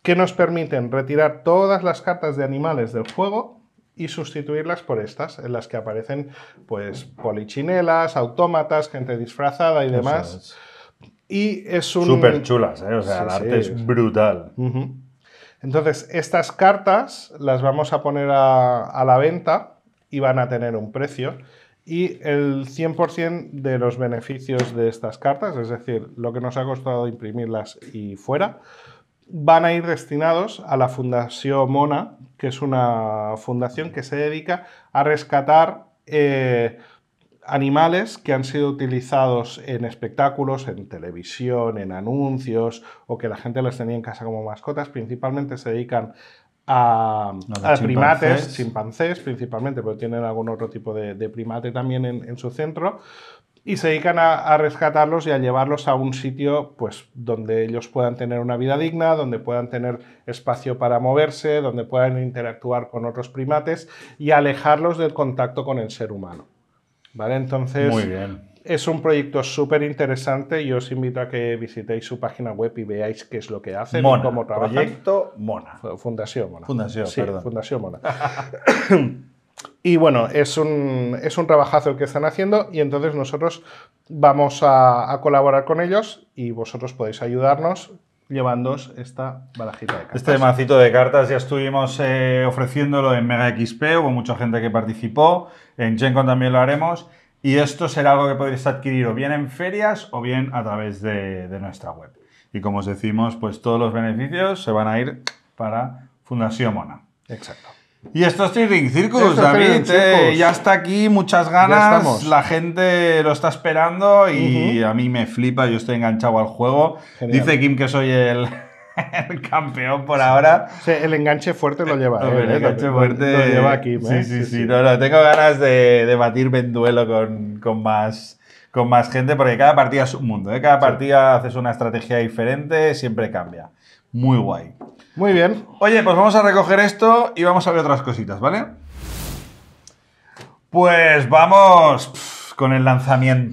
que nos permiten retirar todas las cartas de animales del juego y sustituirlas por estas, en las que aparecen pues polichinelas, autómatas, gente disfrazada y demás. y es un... Súper chulas, ¿eh? o sea, el arte es brutal. Entonces, estas cartas las vamos a poner a, a, la venta y van a tener un precio. Y el 100% de los beneficios de estas cartas, es decir, lo que nos ha costado imprimirlas y fuera, van a ir destinados a la Fundación Mona, que es una fundación que se dedica a rescatar eh, animales que han sido utilizados en espectáculos, en televisión, en anuncios, o que la gente los tenía en casa como mascotas. Principalmente se dedican a, primates, chimpancés. principalmente, pero tienen algún otro tipo de, primate también en su centro y se dedican a, rescatarlos y a llevarlos a un sitio pues, donde ellos puedan tener una vida digna, donde puedan tener espacio para moverse, donde puedan interactuar con otros primates y alejarlos del contacto con el ser humano. ¿Vale? Entonces, es un proyecto súper interesante. y os invito a que visitéis su página web y veáis qué es lo que hacen Mona, cómo Proyecto Mona. Fundación Mona. Fundación, sí, Fundación Mona. Y bueno, es un, es trabajazo el que están haciendo y entonces nosotros vamos a, colaborar con ellos y vosotros podéis ayudarnos llevándoos esta barajita de este cartas. Este macito de cartas ya estuvimos eh, ofreciéndolo en Mega XP, hubo mucha gente que participó, en Gencon también lo haremos. Y esto será algo que podéis adquirir o bien en ferias o bien a través de, de, nuestra web. Y como os decimos, pues todos los beneficios se van a ir para Fundación Mona. Exacto. Y esto es Trading Circus, David. Eh, ya está aquí, muchas ganas. La gente lo está esperando y a mí me flipa, yo estoy enganchado al juego. Dice Kim que soy el, el campeón por ahora. el enganche fuerte lo eh, lleva. Eh, fuerte lo, lleva aquí. Sí, sí, sí. No, no, tengo ganas de, de batirme en duelo con, con más con más gente, porque cada partida es un mundo, cada partida haces una estrategia diferente, siempre cambia. Muy guay. Muy bien. Oye, pues vamos a recoger esto y vamos a ver otras cositas, ¿vale? Pues vamos con el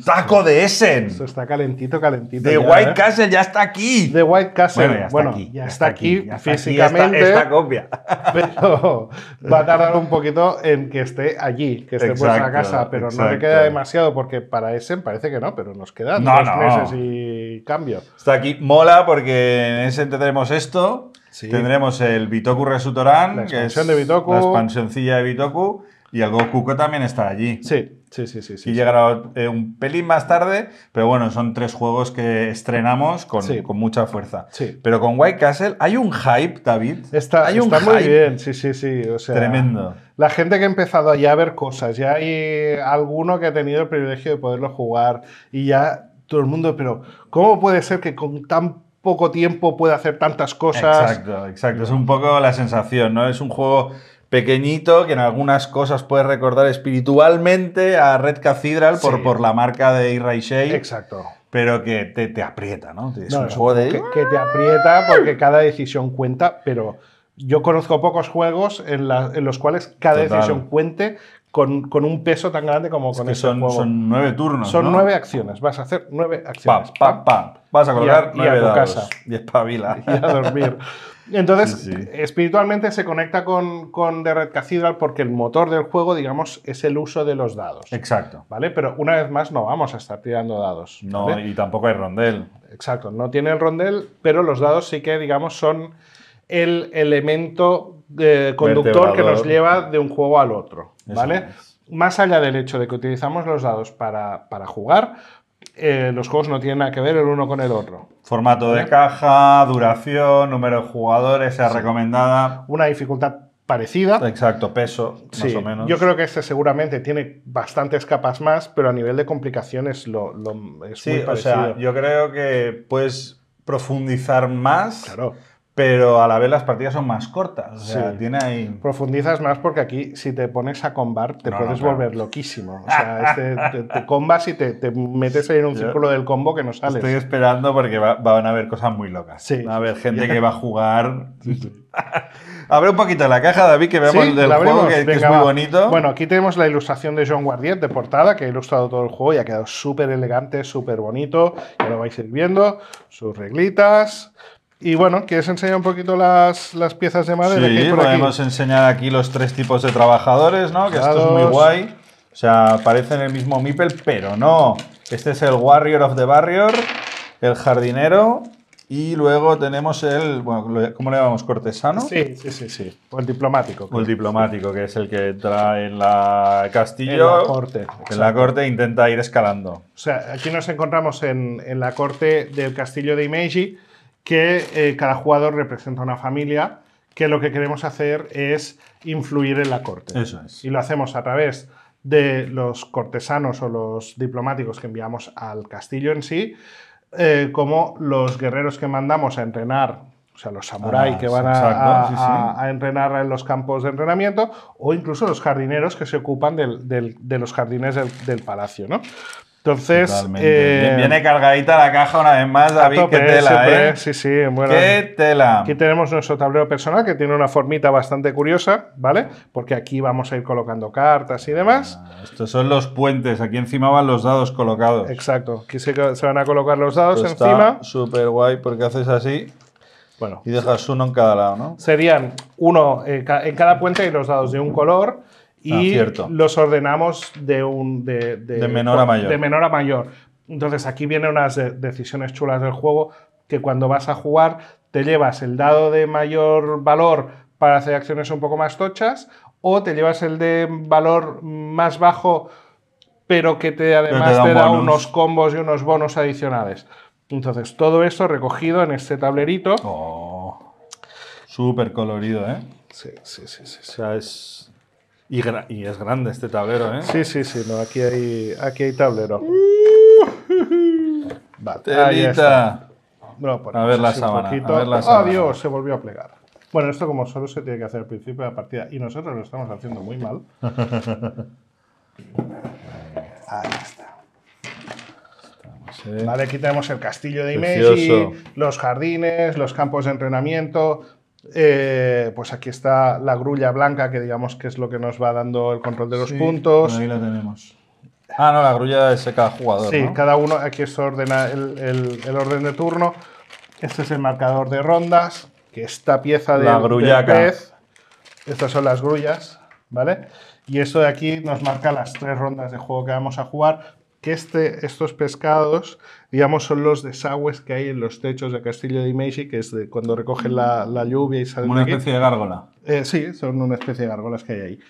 ¡Taco de Essen. Eso está calentito, calentito. De White ¿eh? Castle ya está aquí. De White Castle, bueno, ya está aquí, está aquí físicamente. esta, copia. Pero va a tardar un poquito en que esté allí, que esté puesta a casa, pero no le queda demasiado porque para Essen parece que no, pero nos queda dos meses y cambio. Está aquí, mola porque en Essen tendremos esto, tendremos el Bitoku Resutoran, la expansión que es de Bitoku. la expansióncilla de Bitoku y el Goku también está allí. Sí, sí, sí. sí, y llegará eh, un pelín más tarde, pero bueno, son tres juegos que estrenamos con, mucha fuerza. Sí. Pero con White Castle hay un hype, David. Está, hay un muy bien, sí, sí, sí. tremendo. La gente que ha empezado ya a ver cosas, ya hay alguno que ha tenido el privilegio de poderlo jugar y ya todo el mundo, pero ¿cómo puede ser que con tan poco tiempo pueda hacer tantas cosas. Exacto, exacto. Es un poco la sensación, ¿no? Es un juego pequeñito que en algunas cosas puedes recordar espiritualmente a Red Cathedral por, por la marca de y Exacto. Pero que te, aprieta, ¿no? que, te aprieta porque cada decisión cuenta, pero yo conozco pocos juegos en, los cuales cada decisión cuente con, un peso tan grande como con que este son, son nueve turnos. Son nueve acciones. Vas a hacer nueve acciones. Pam, pam, pam. Vas a colocar y a, casa. Y Y a dormir. Entonces, espiritualmente se conecta con, The Red Cathedral porque el motor del juego, digamos, es el uso de los dados. Exacto. ¿Vale? Pero una vez más no vamos a estar tirando dados. No, y tampoco hay rondel. Exacto, no tiene el rondel, pero los dados sí que, digamos, son el elemento eh, conductor que nos lleva de un juego al otro. ¿Vale? Más allá del hecho de que utilizamos los dados para jugar, eh, los juegos no tienen nada que ver el uno con el otro. Formato de ¿Eh? caja, duración, número de jugadores, sea recomendada. Una dificultad parecida. Exacto, peso, más o menos. Yo creo que este seguramente tiene bastantes capas más, pero a nivel de complicaciones lo, es muy parecido. yo creo que puedes profundizar más. Claro pero a la vez las partidas son más cortas. O sea, tiene ahí... Profundizas más porque aquí, si te pones a combar, te puedes volver loquísimo. O sea, este, te, combas y te, metes ahí en un círculo del combo que no sales. Estoy esperando porque van a haber cosas muy locas. Sí. Va a haber gente que va a jugar. Abre un poquito la caja, David, que veamos juego, que, es muy bonito. Bueno, aquí tenemos la ilustración de John Guardiet de portada, que ha ilustrado todo el juego y ha quedado súper elegante, súper bonito. Ya lo vais a ir viendo. Sus reglitas. Y bueno, ¿quieres enseñar un poquito las, piezas de madera? Sí, podemos enseñar aquí los tres tipos de trabajadores, ¿no? Que esto es muy guay. O sea, parecen el mismo Mipel, pero no. Este es el Warrior of the Barrier, el jardinero y luego tenemos el, bueno, ¿cómo le llamamos? ¿Cortesano? Sí, sí, sí, sí. O el diplomático. O el diplomático, que es el que entra en la castillo. En la corte. En la corte intenta ir escalando. O sea, aquí nos encontramos en, en la corte del castillo de Imeji, que eh, cada jugador representa una familia, que lo que queremos hacer es influir en la corte. Eso es. Y lo hacemos a través de los cortesanos o los diplomáticos que enviamos al castillo en sí, eh, como los guerreros que mandamos a entrenar, o sea, los samuráis ah, que van a, entrenar en los campos de entrenamiento, o incluso los jardineros que se ocupan de los jardines del, del palacio. ¿no? Entonces. Eh, viene cargadita la caja una vez más, David. qué tela, ¿eh? Sí, sí, bueno. Qué tela. Aquí tenemos nuestro tablero personal que tiene una formita bastante curiosa, ¿vale? Porque aquí vamos a ir colocando cartas y demás. Ah, estos son los puentes. Aquí encima van los dados colocados. Exacto. Aquí se, van a colocar los dados encima. Súper guay porque haces así. Bueno. Y dejas uno en cada lado, ¿no? Serían uno eh, en cada puente y los dados de un color Ah, y los ordenamos de, un, menor a mayor. de menor a mayor. Entonces aquí vienen unas eh, decisiones chulas del juego que cuando vas a jugar te llevas el dado de mayor valor para hacer acciones un poco más tochas o te llevas el de valor más bajo pero que te además te, da, unos combos y unos bonos adicionales. Entonces todo eso recogido en este tablerito. Oh, súper colorido, ¿eh? Sí, sí, sí, sí. O sea, es y, es grande este tablero, ¿eh? Sí, sí, sí, aquí hay, aquí hay tablero. ¡Telita! a ver la sábana. Adiós, se volvió a plegar. Bueno, esto como solo se tiene que hacer al principio de la partida y nosotros lo estamos haciendo muy mal. Ahí está. Eh. Vale, aquí tenemos el castillo de Imechi, los jardines, los campos de entrenamiento, eh, pues aquí está la grulla blanca, que digamos que es lo que nos va dando el control de los puntos. Ahí la tenemos. Ah, no, la grulla es cada jugador. Sí, cada uno, aquí se ordena el, orden de turno. Este es el marcador de rondas, que esta pieza de, la grulla pez. Estas son las grullas, ¿vale? Y esto de aquí nos marca las tres rondas de juego que vamos a jugar, que este, estos pescados, digamos, son los desagües que hay en los techos de Castillo de Imeji, que es cuando recogen la, lluvia y salen. Una especie de, gárgola. Eh, sí, son una especie de gárgolas que hay ahí.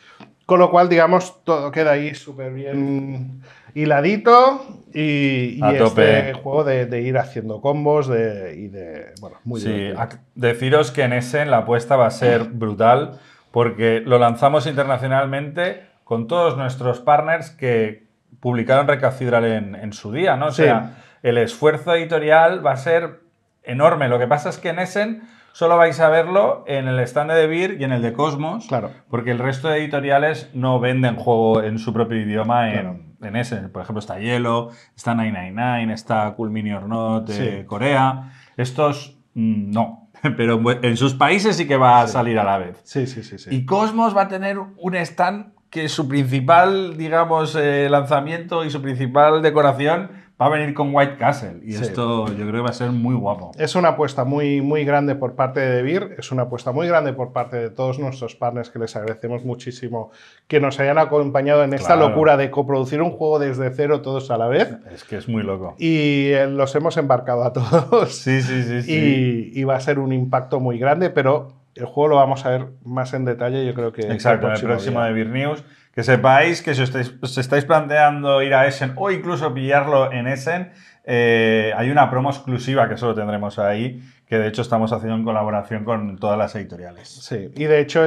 Con lo cual, digamos, todo queda ahí súper bien hiladito y, y este juego de, ir haciendo combos de, y de. sí, deciros que en ese la apuesta va a ser brutal porque lo lanzamos internacionalmente con todos nuestros partners que publicaron recaedral en, su día, ¿no? O sea, el esfuerzo editorial va a ser enorme. Lo que pasa es que en Essen solo vais a verlo en el stand de Beer y en el de Cosmos, claro. porque el resto de editoriales no venden juego en su propio idioma en, Essen. Por ejemplo, está Hielo, está 999, está Cool Mini Not Corea. Estos mm, no, pero en sus países sí que va a salir a la vez. Sí, sí, sí, sí. Y Cosmos va a tener un stand que su principal, digamos, eh, lanzamiento y su principal decoración va a venir con White Castle. Y esto yo creo que va a ser muy guapo. Es una apuesta muy, muy grande por parte de Beer, es una apuesta muy grande por parte de todos nuestros partners que les agradecemos muchísimo que nos hayan acompañado en esta locura de coproducir un juego desde cero todos a la vez. Es que es muy loco. Y eh, los hemos embarcado a todos. Sí, sí, sí. sí. y va a ser un impacto muy grande, pero el juego lo vamos a ver más en detalle, yo creo que... Exacto, el próximo, de Beer News. Que sepáis que si os estáis, planteando ir a Essen o incluso pillarlo en Essen, eh, hay una promo exclusiva que solo tendremos ahí, que de hecho estamos haciendo en colaboración con todas las editoriales. Sí, y de hecho,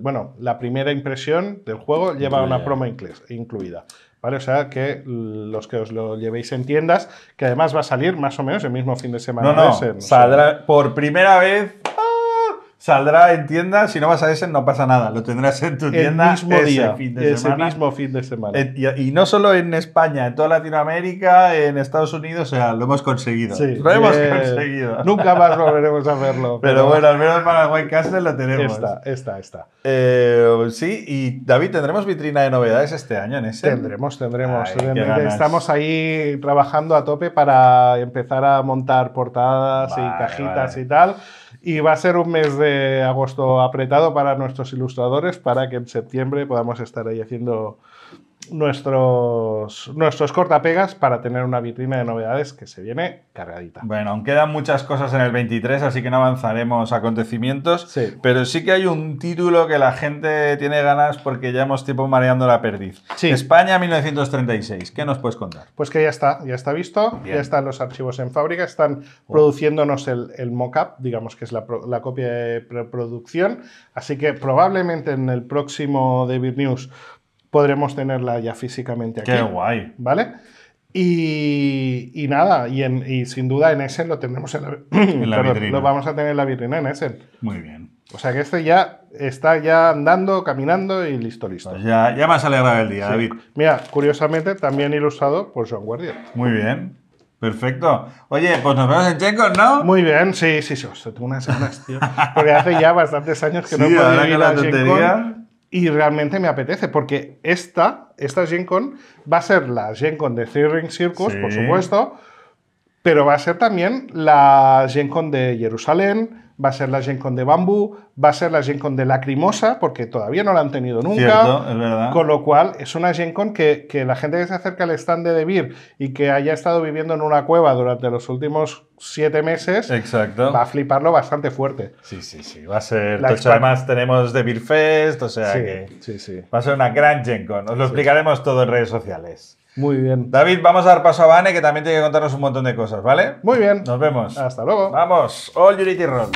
bueno, la primera impresión del juego lleva una promo incluida. ¿Vale? O sea, que los que os lo llevéis en tiendas, que además va a salir más o menos el mismo fin de semana. No, no, saldrá por primera vez saldrá en tienda. Si no vas a ese, no pasa nada. Lo tendrás en tu tienda ese fin de ese mismo fin de semana. Y, no solo en España, en toda Latinoamérica, en Estados Unidos, o sea, lo hemos conseguido. lo hemos eh, conseguido. Nunca más volveremos a verlo. Pero, bueno, al menos para Paraguay Castle lo tenemos. Está, está, está. Eh, sí, y David, ¿tendremos vitrina de novedades este año en ese? Tendremos, tendremos. Estamos ahí trabajando a tope para empezar a montar portadas y cajitas y tal. Y va a ser un mes de agosto apretado para nuestros ilustradores para que en septiembre podamos estar ahí haciendo nuestros, nuestros cortapegas para tener una vitrina de novedades que se viene cargadita. Bueno, aún quedan muchas cosas en el 23, así que no avanzaremos acontecimientos, pero sí que hay un título que la gente tiene ganas porque ya hemos tiempo mareando la perdiz. España 1936, ¿qué nos puedes contar? Pues que ya está, ya está visto, ya están los archivos en fábrica, están oh. produciéndonos el, el mock-up, digamos que es la, la copia de producción, así que probablemente en el próximo David News podremos tenerla ya físicamente aquí. ¡Qué guay! ¿Vale? Y, y nada, y, sin duda en Essen lo tendremos en la, en la vitrina. Lo vamos a tener en la vitrina en Essen. Muy bien. O sea que este ya está ya andando, caminando y listo, listo. Pues ya, ya más alegrado el día, David. Mira, curiosamente también ilustrado por John Guardia. Muy bien. Perfecto. Oye, pues nos vemos en Checos, ¿no? Muy bien, sí, sí, sí. Tengo unas ganas, tío. Porque hace ya bastantes años que no he ir a Checos y realmente me apetece, porque esta, esta Gen Con va a ser la Gen Con de Three Ring Circus, por supuesto, pero va a ser también la Gen Con de Jerusalén, va a ser la Gen Con de Bambú, va a ser la Gen Con de Lacrimosa, porque todavía no la han tenido nunca. Con lo cual, es una Gen Con que, la gente que se acerca al stand de Debir y que haya estado viviendo en una cueva durante los últimos siete meses, va a fliparlo bastante fuerte. Sí, sí, sí, va a ser... Pues además tenemos Beer Fest, o sea que va a ser una gran Gen Con. Os lo explicaremos todo en redes sociales. Muy bien. David, vamos a dar paso a Vane, que también tiene que contarnos un montón de cosas, ¿vale? Muy bien. Nos vemos. Hasta luego. Vamos. All Unity Roll.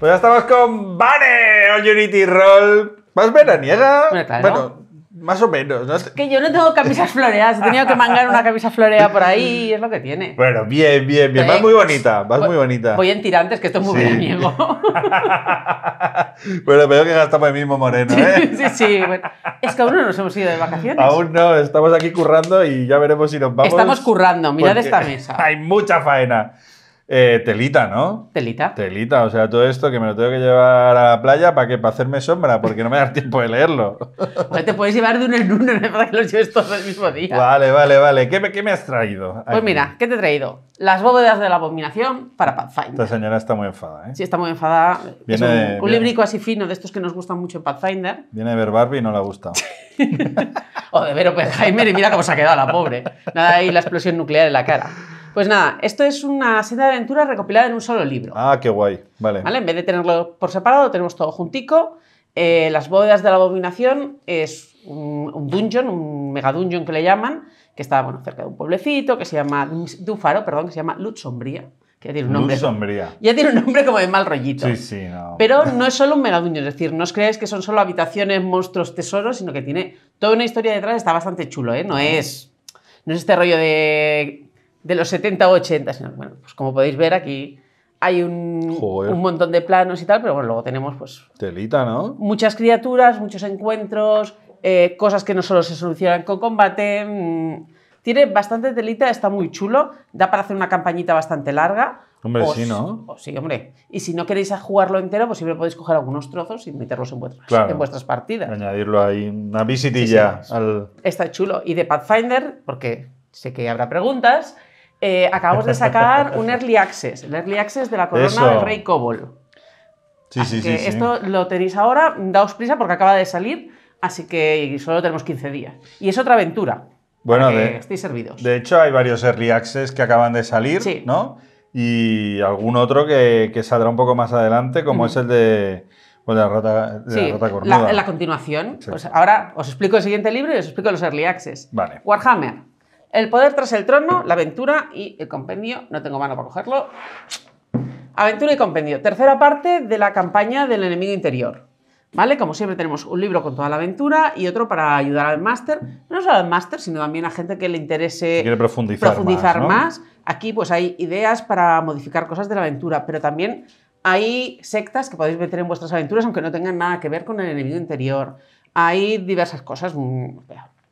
Pues ya estamos con Vane, All Unity Roll. Más veraniega. Bueno, bueno más o menos. ¿no? Que yo no tengo camisas floreadas. He tenido que mangar una camisa floreada por ahí. y Es lo que tiene. Bueno, bien, bien, bien. Vas ¿Eh? muy bonita. Vas muy bonita. Voy en tirantes, que esto es muy bien. veraniego. bueno, veo que gastamos el mismo moreno, ¿eh? sí, sí. Bueno. Es que aún no nos hemos ido de vacaciones. Aún no. Estamos aquí currando y ya veremos si nos vamos. Estamos currando. Mirad esta mesa. Hay mucha faena. Eh, telita, ¿no? Telita. Telita, o sea, todo esto que me lo tengo que llevar a la playa para que para hacerme sombra, porque no me da tiempo de leerlo. Pues te puedes llevar de uno en uno, no para que los lleves todos el mismo día. Vale, vale, vale. ¿Qué me, has traído? Pues mira, ¿qué te he traído? Las bóvedas de la abominación para Pathfinder. Esta señora está muy enfada ¿eh? Sí, está muy enfadada. es un, un librico así fino de estos que nos gustan mucho en Pathfinder. Viene de ver Barbie y no le gusta. gustado. o de ver Oppenheimer y mira cómo se ha quedado la pobre. Nada, ahí la explosión nuclear en la cara. Pues nada, esto es una serie de aventuras recopilada en un solo libro. Ah, qué guay. Vale. En vez de tenerlo por separado, tenemos todo juntico. Eh, las bóvedas de la abominación es un, dungeon, un mega dungeon que le llaman, que está bueno, cerca de un pueblecito, que se llama, Dufaro, perdón, que se llama Luz Sombría. Que tiene un nombre. Luz sombría. Ya tiene un nombre como de mal rollito. Sí, sí, no. Pero no es solo un mega dungeon, es decir, no os creáis que son solo habitaciones, monstruos, tesoros, sino que tiene toda una historia detrás, está bastante chulo, ¿eh? No es. No es este rollo de de los 70 o 80. bueno, pues como podéis ver aquí hay un, un, montón de planos y tal, pero luego tenemos pues... Telita, ¿no? Muchas criaturas, muchos encuentros, eh, cosas que no solo se solucionan con combate. Mm, tiene bastante telita, está muy chulo, da para hacer una campañita bastante larga. Hombre, sí, ¿no? sí, hombre. Y si no queréis jugarlo entero, pues siempre podéis coger algunos trozos y meterlos en vuestras, en vuestras partidas. Añadirlo ahí, una visitilla al... Está chulo. Y de Pathfinder, porque sé que habrá preguntas, eh, acabamos de sacar un Early Access, el Early Access de la corona del Rey Cobol. Sí, sí, sí, Esto lo tenéis ahora, daos prisa porque acaba de salir, así que solo tenemos 15 días. Y es otra aventura. Bueno, de, estéis servidos. De hecho, hay varios Early Access que acaban de salir, ¿no? Y algún otro que, saldrá un poco más adelante, como es el de. la rata, de la, continuación. Pues ahora os explico el siguiente libro y os explico los early access. Vale. Warhammer. El poder tras el trono, la aventura y el compendio. No tengo mano para cogerlo. Aventura y compendio. Tercera parte de la campaña del enemigo interior. ¿Vale? Como siempre tenemos un libro con toda la aventura y otro para ayudar al máster, no solo al máster, sino también a gente que le interese profundizar, más, Aquí pues hay ideas para modificar cosas de la aventura, pero también hay sectas que podéis meter en vuestras aventuras aunque no tengan nada que ver con el enemigo interior. Hay diversas cosas. Mm,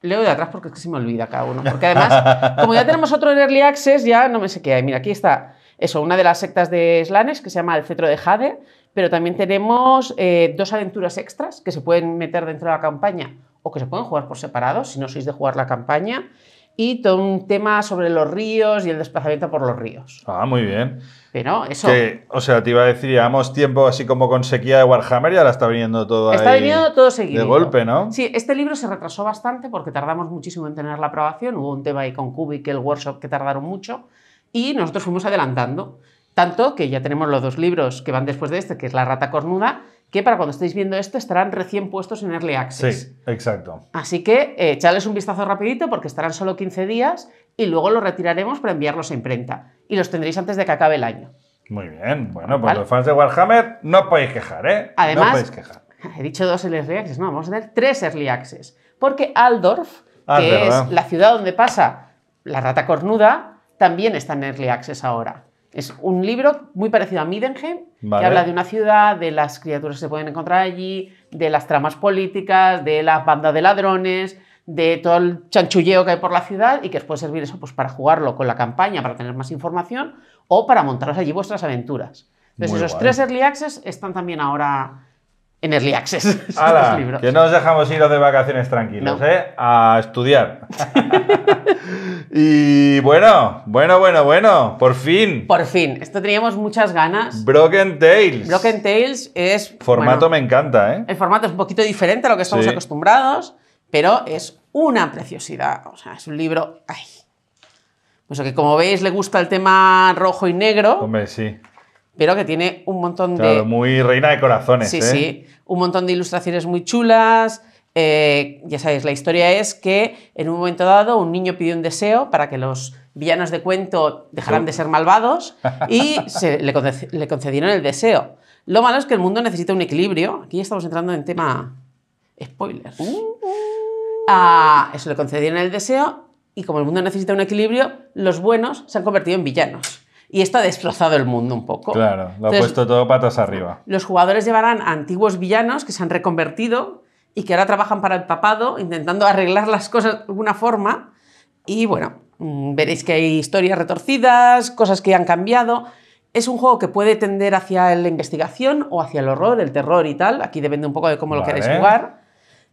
Leo de atrás porque es que se me olvida cada uno. Porque además, como ya tenemos otro en Early Access, ya no me sé qué hay. Mira, aquí está eso, una de las sectas de Slanes que se llama El Cetro de Jade, pero también tenemos eh, dos aventuras extras que se pueden meter dentro de la campaña o que se pueden jugar por separado si no sois de jugar la campaña y todo un tema sobre los ríos y el desplazamiento por los ríos. Ah, muy bien. Pero eso. o sea, te iba a decir, llevamos tiempo así como con sequía de Warhammer ya la está viniendo todo Está viniendo todo seguido. De golpe, ¿no? Sí, este libro se retrasó bastante porque tardamos muchísimo en tener la aprobación. Hubo un tema ahí con Kubik, el workshop, que tardaron mucho. Y nosotros fuimos adelantando. Tanto que ya tenemos los dos libros que van después de este, que es La rata cornuda, que para cuando estéis viendo esto estarán recién puestos en Early Access. Sí, exacto. Así que eh, un vistazo rapidito porque estarán solo 15 días y luego los retiraremos para enviarlos a imprenta. Y los tendréis antes de que acabe el año. Muy bien. Bueno, pues los fans de Warhammer no podéis quejar, ¿eh? Además, no quejar. he dicho dos Early Access, no, vamos a tener tres Early Access. Porque Aldorf, ah, que es la ciudad donde pasa la rata cornuda, también está en Early Access ahora. Es un libro muy parecido a Midenheim, que habla de una ciudad, de las criaturas que se pueden encontrar allí, de las tramas políticas, de las bandas de ladrones, de todo el chanchulleo que hay por la ciudad y que os puede servir eso pues, para jugarlo con la campaña, para tener más información o para montaros allí vuestras aventuras. Entonces, esos tres Early Access están también ahora en Early Access. que no os dejamos ir de vacaciones tranquilos, ¿eh? A estudiar. Y bueno, bueno, bueno, bueno, por fin. Por fin, esto teníamos muchas ganas. Broken Tales. Broken Tales es... Formato me encanta, ¿eh? El formato es un poquito diferente a lo que estamos acostumbrados, pero es una preciosidad. O sea, es un libro... Ay. Pues que como veis le gusta el tema rojo y negro. Hombre, sí. Pero que tiene un montón de... Muy reina de corazones. Sí, ¿eh? sí. Un montón de ilustraciones muy chulas. Eh, ya sabéis, la historia es que en un momento dado un niño pidió un deseo para que los villanos de cuento dejaran de ser malvados y se, le, concedieron el deseo. Lo malo es que el mundo necesita un equilibrio. Aquí estamos entrando en tema spoilers. Ah, eso le concedieron el deseo y como el mundo necesita un equilibrio, los buenos se han convertido en villanos y esto ha destrozado el mundo un poco. Claro, lo ha puesto todo patas arriba. Los jugadores llevarán a antiguos villanos que se han reconvertido y que ahora trabajan para el papado, intentando arreglar las cosas de alguna forma. Y bueno, mm, veréis que hay historias retorcidas, cosas que han cambiado. Es un juego que puede tender hacia la investigación o hacia el horror, el terror y tal. Aquí depende un poco de cómo lo queréis jugar.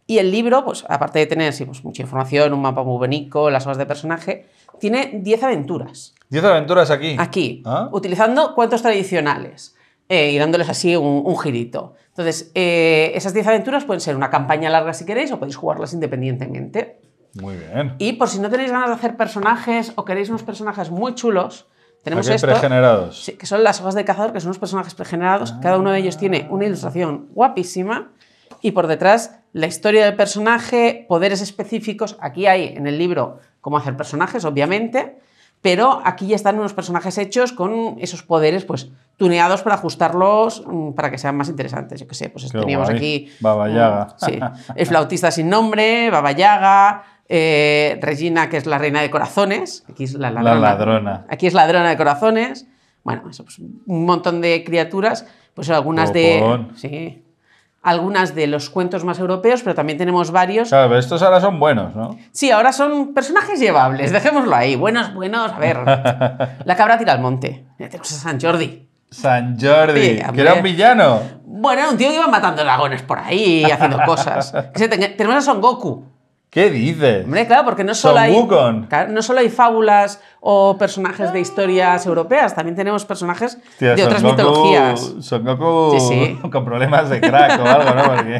Y el libro, pues aparte de tener pues, mucha información, un mapa muy bonito, las hojas de personaje, tiene 10 aventuras. 10 aventuras aquí. Aquí. ¿Ah? Utilizando cuentos tradicionales. Eh, y dándoles así un, girito. Entonces, eh, esas 10 aventuras pueden ser una campaña larga si queréis o podéis jugarlas independientemente. Muy bien. Y por si no tenéis ganas de hacer personajes o queréis unos personajes muy chulos, tenemos Aquí esto, pregenerados. que son las hojas de cazador, que son unos personajes pregenerados. Cada uno de ellos tiene una ilustración guapísima y por detrás la historia del personaje, poderes específicos. Aquí hay en el libro cómo hacer personajes, obviamente, pero aquí ya están unos personajes hechos con esos poderes, pues tuneados para ajustarlos mm, para que sean más interesantes. Yo qué sé, pues teníamos aquí. Baba ah, sí, el flautista sin nombre, Baba Yaga. Eh, Regina, que es la reina de corazones. Aquí es la ladrona. Aquí es ladrona de corazones. Bueno, eso, pues, un montón de criaturas. Pues algunas de. Sí, algunas de los cuentos más europeos, pero también tenemos varios. Claro, estos ahora son buenos, ¿no? Sí, ahora son personajes llevables, dejémoslo ahí. Buenos, buenos, a ver. La cabra tira al monte. Ya tenemos a San Jordi. San Jordi, que era un villano. Bueno, era un tío que iba matando dragones por ahí, haciendo cosas. tenemos a Son Goku. ¿Qué dices? claro, porque no solo, hay, no solo hay fábulas o personajes de historias europeas, también tenemos personajes de otras mitologías. Son Goku con problemas de crack o algo, ¿no? bueno,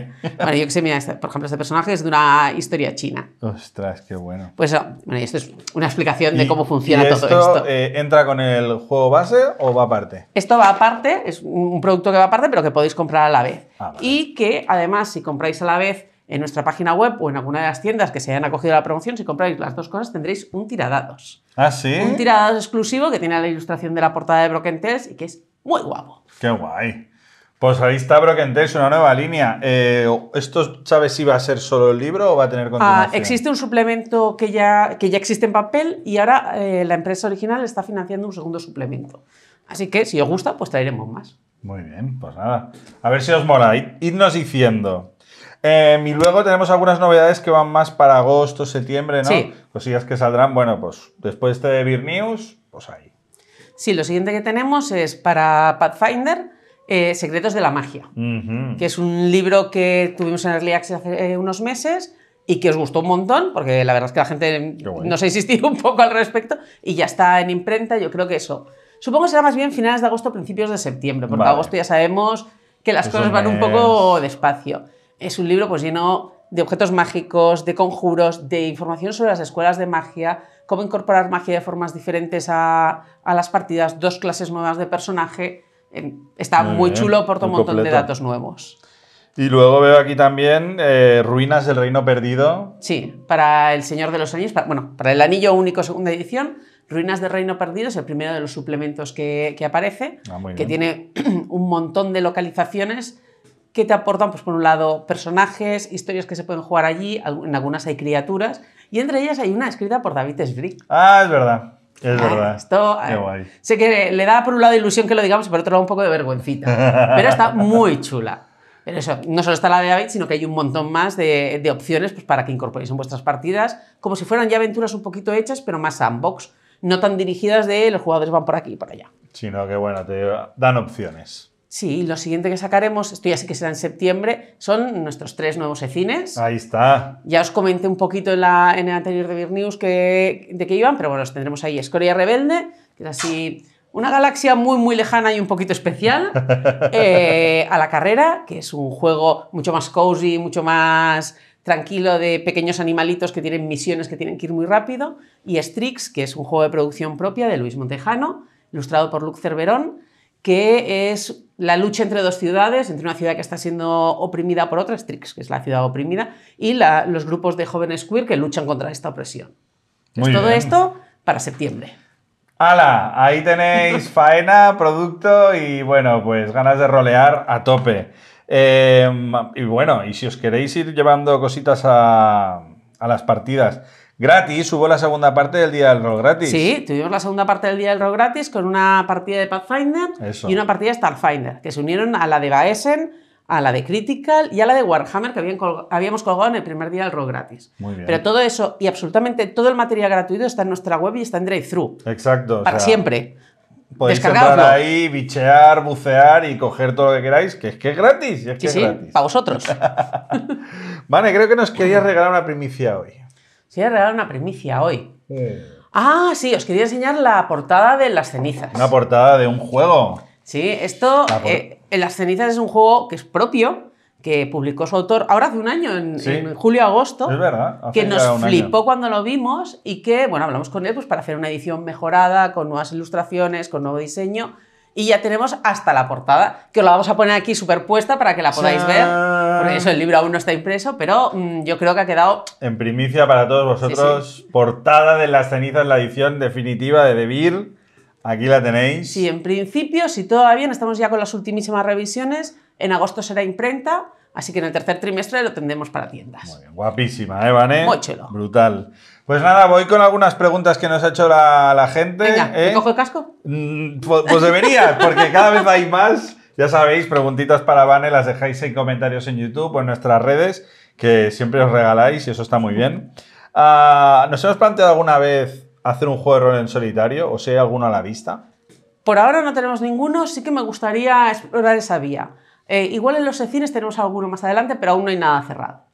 yo que sé, mira, este, por ejemplo, este personaje es de una historia china. Ostras, qué bueno. Pues oh, esto es una explicación de cómo funciona esto, todo esto. Eh, ¿Entra con el juego base o va aparte? Esto va aparte, es un producto que va aparte, pero que podéis comprar a la vez. Ah, y que además, si compráis a la vez en nuestra página web o en alguna de las tiendas que se hayan acogido a la promoción, si compráis las dos cosas, tendréis un tiradados. ¿Ah, sí? Un tiradados exclusivo que tiene la ilustración de la portada de Broken Tales y que es muy guapo. ¡Qué guay! Pues ahí está Broken Tales, una nueva línea. Eh, ¿Esto sabes si va a ser solo el libro o va a tener ah, continuación? existe un suplemento que ya, que ya existe en papel y ahora eh, la empresa original está financiando un segundo suplemento. Así que si os gusta, pues traeremos más. Muy bien, pues nada. A ver si os mola. idnos diciendo Em, y luego tenemos algunas novedades que van más para agosto, septiembre, ¿no? Cosillas que saldrán, bueno, pues después de Beer News, pues ahí. Sí, lo siguiente que tenemos es para Pathfinder. Eh, Secretos de la Magia, que es un libro que tuvimos en Early Access hace eh, unos meses y que os gustó un montón, porque la verdad es que la gente nos ha insistido un poco al respecto y ya está en imprenta, yo creo que eso. Supongo que será más bien finales de agosto, principios de septiembre, porque agosto ya sabemos que las cosas van un poco despacio. Es un libro pues lleno de objetos mágicos, de conjuros, de información sobre las escuelas de magia, cómo incorporar magia de formas diferentes a, las partidas, dos clases nuevas de personaje. Está muy, chulo, aporta un montón de datos nuevos. Y luego veo aquí también eh, Ruinas del Reino Perdido. Sí, para El Señor de los Anillos, bueno, para El Anillo Único Segunda Edición, Ruinas del Reino Perdido es el primero de los suplementos que, aparece, ah, que tiene un montón de localizaciones que te aportan, pues por un lado, personajes, historias que se pueden jugar allí, en algunas hay criaturas, y entre ellas hay una escrita por David Sbrick. Ah, es verdad. Es ah, verdad. Esto, Qué eh, guay. Sé que le da por un lado ilusión que lo digamos y por otro lado un poco de vergüencita. pero está muy chula. Pero eso, no solo está la de David, sino que hay un montón más de, opciones pues, para que incorporéis en vuestras partidas, como si fueran ya aventuras un poquito hechas, pero más sandbox, no tan dirigidas de los jugadores van por aquí y por allá. Sino que, bueno, te dan opciones. Sí, lo siguiente que sacaremos, esto ya sé que será en septiembre, son nuestros tres nuevos e-cines. Ahí está. Ya os comenté un poquito en, el anterior de Beer News que, de qué iban, pero bueno, los tendremos ahí. Escoria Rebelde, que es así una galaxia muy, muy lejana y un poquito especial. Eh, a la carrera, que es un juego mucho más cozy, mucho más tranquilo de pequeños animalitos que tienen misiones que tienen que ir muy rápido. Y Strix, que es un juego de producción propia de Luis Montejano, ilustrado por Luc Cerberón, que es la lucha entre dos ciudades, entre una ciudad que está siendo oprimida por otra, Strix, que es la ciudad oprimida, y los grupos de jóvenes queer que luchan contra esta opresión. todo esto para septiembre. ¡Hala! Ahí tenéis faena, producto y bueno, pues ganas de rolear a tope. Em, y bueno, y si os queréis ir llevando cositas a las partidas. Gratis, hubo la segunda parte del día del rol gratis. Sí, tuvimos la segunda parte del día del rol gratis con una partida de Pathfinder y una partida de Starfinder, que se unieron a la de Baesen, a la de Critical y a la de Warhammer que habíamos colgado en el primer día del rol gratis. Pero todo eso y absolutamente todo el material gratuito está en nuestra web y está en DriveThru. Exacto. Para siempre. Podéis ahí, bichear, bucear y coger todo lo que queráis, que es que es gratis. que es gratis. para vosotros. vale, creo que nos querías regalar una primicia hoy. Sí, era una primicia hoy. Ah, sí, os quería enseñar la portada de Las Cenizas. Una portada de un juego. Sí, esto, eh, Las Cenizas es un juego que es propio, que publicó su autor ahora hace un año, en, julio-agosto. Es verdad. que nos flipó cuando lo vimos y que, bueno, hablamos con él pues, para hacer una edición mejorada, con nuevas ilustraciones, con nuevo diseño. Y ya tenemos hasta la portada, que os la vamos a poner aquí superpuesta para que la podáis ver eso, el libro aún no está impreso, pero mm, yo creo que ha quedado. En primicia para todos vosotros, portada de las cenizas, la edición definitiva de Debir. Aquí la tenéis. Sí, en principio, si todo va bien, estamos ya con las ultimísimas revisiones. En agosto será imprenta, así que en el tercer trimestre lo tendremos para tiendas. Muy bien, guapísima, ¿eh, Muy Brutal. Pues nada, voy con algunas preguntas que nos ha hecho la, la gente. Venga, ¿eh? ¿te cojo el casco? Mm, pues, pues deberías, porque cada vez hay más. Ya sabéis, preguntitas para Vane las dejáis en comentarios en YouTube o en nuestras redes, que siempre os regaláis y eso está muy bien. Ah, ¿Nos hemos planteado alguna vez hacer un juego de rol en solitario o si hay alguno a la vista? Por ahora no tenemos ninguno, sí que me gustaría explorar esa vía. Eh, igual en los cines tenemos alguno más adelante, pero aún no hay nada cerrado.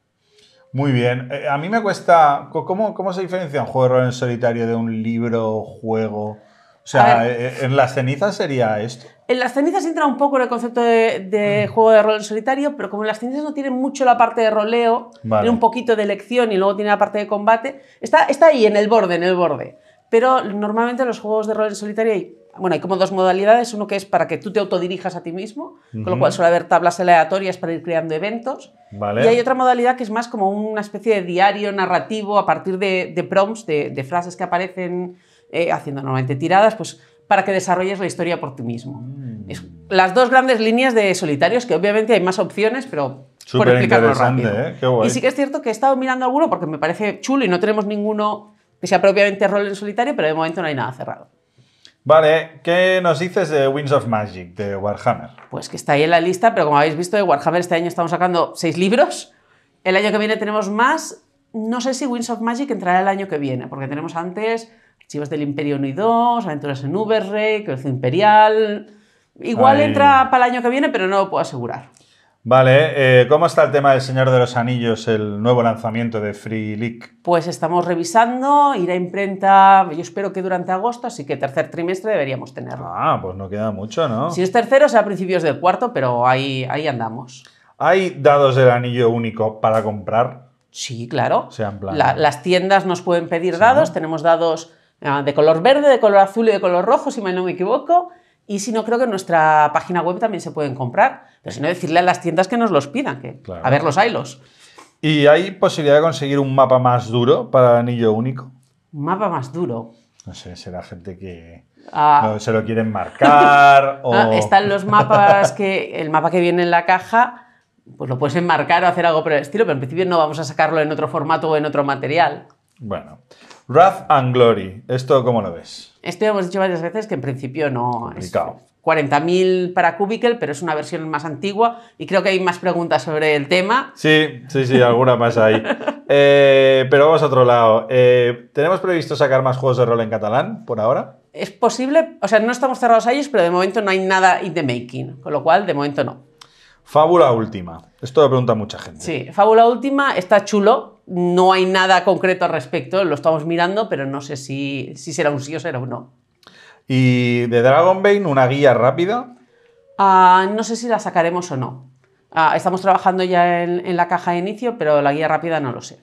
Muy bien. Eh, a mí me cuesta. ¿cómo, ¿Cómo se diferencia un juego de rol en solitario de un libro o juego? O sea, eh, eh, en las cenizas sería esto. En las cenizas entra un poco en el concepto de, mm. juego de rol en solitario, pero como en las cenizas no tiene mucho la parte de roleo, tiene un poquito de elección y luego tiene la parte de combate, está, está ahí en el borde, en el borde. Pero normalmente en los juegos de rol en solitario hay, bueno, hay como dos modalidades, uno que es para que tú te autodirijas a ti mismo, con lo cual suele haber tablas aleatorias para ir creando eventos, y hay otra modalidad que es más como una especie de diario narrativo a partir de, de prompts, de, de frases que aparecen eh, haciendo normalmente tiradas, pues para que desarrolles la historia por ti mismo. Mm. las dos grandes líneas de solitarios, que obviamente hay más opciones, pero por explicarlo rápido. Eh, qué guay. Y sí que es cierto que he estado mirando alguno porque me parece chulo y no tenemos ninguno que sea propiamente rol en solitario, pero de momento no hay nada cerrado. Vale, ¿qué nos dices de Winds of Magic, de Warhammer? Pues que está ahí en la lista, pero como habéis visto, de Warhammer este año estamos sacando seis libros. El año que viene tenemos más. No sé si Winds of Magic entrará el año que viene, porque tenemos antes Chivas del Imperio 1 y 2, Aventuras en Uber, Colegio Imperial. Igual entra para el año que viene, pero no lo puedo asegurar. Vale, eh, ¿cómo está el tema del Señor de los Anillos, el nuevo lanzamiento de Free League? Pues estamos revisando, irá a imprenta, yo espero que durante agosto, así que tercer trimestre deberíamos tenerlo. Ah, pues no queda mucho, ¿no? Si es tercero, sea, a principios del cuarto, pero ahí, ahí andamos. ¿Hay dados del anillo único para comprar? Sí, claro. las tiendas nos pueden pedir dados, tenemos dados Ah, de color verde, de color azul y de color rojo, si no me equivoco. Y si no, creo que en nuestra página web también se pueden comprar. Pero si no, decirle a las tiendas que nos los pidan, que a ver los hilos. ¿Y hay posibilidad de conseguir un mapa más duro para anillo único? ¿Un mapa más duro? No sé, será gente que ah. se lo quieren marcar ah, o... están los mapas que... El mapa que viene en la caja pues lo puedes enmarcar o hacer algo por el estilo, pero en principio no vamos a sacarlo en otro formato o en otro material. Bueno, Wrath and Glory, ¿esto cómo lo ves? Esto ya hemos dicho varias veces que en principio no es 40.000 para Cubicle, pero es una versión más antigua y creo que hay más preguntas sobre el tema. Sí, sí, sí, alguna más ahí. Eh, pero vamos a otro lado. Eh, ¿Tenemos previsto sacar más juegos de rol en catalán por ahora? Es posible, o sea, no estamos cerrados a ellos, pero de momento no hay nada in the making, con lo cual de momento no. Fábula última. Esto lo pregunta mucha gente. Sí, Fábula última está chulo, no hay nada concreto al respecto, lo estamos mirando, pero no sé si, será un sí o será un no. ¿Y de Dragonbane una guía rápida? Ah, no sé si la sacaremos o no. Ah, estamos trabajando ya en, la caja de inicio, pero la guía rápida no lo sé.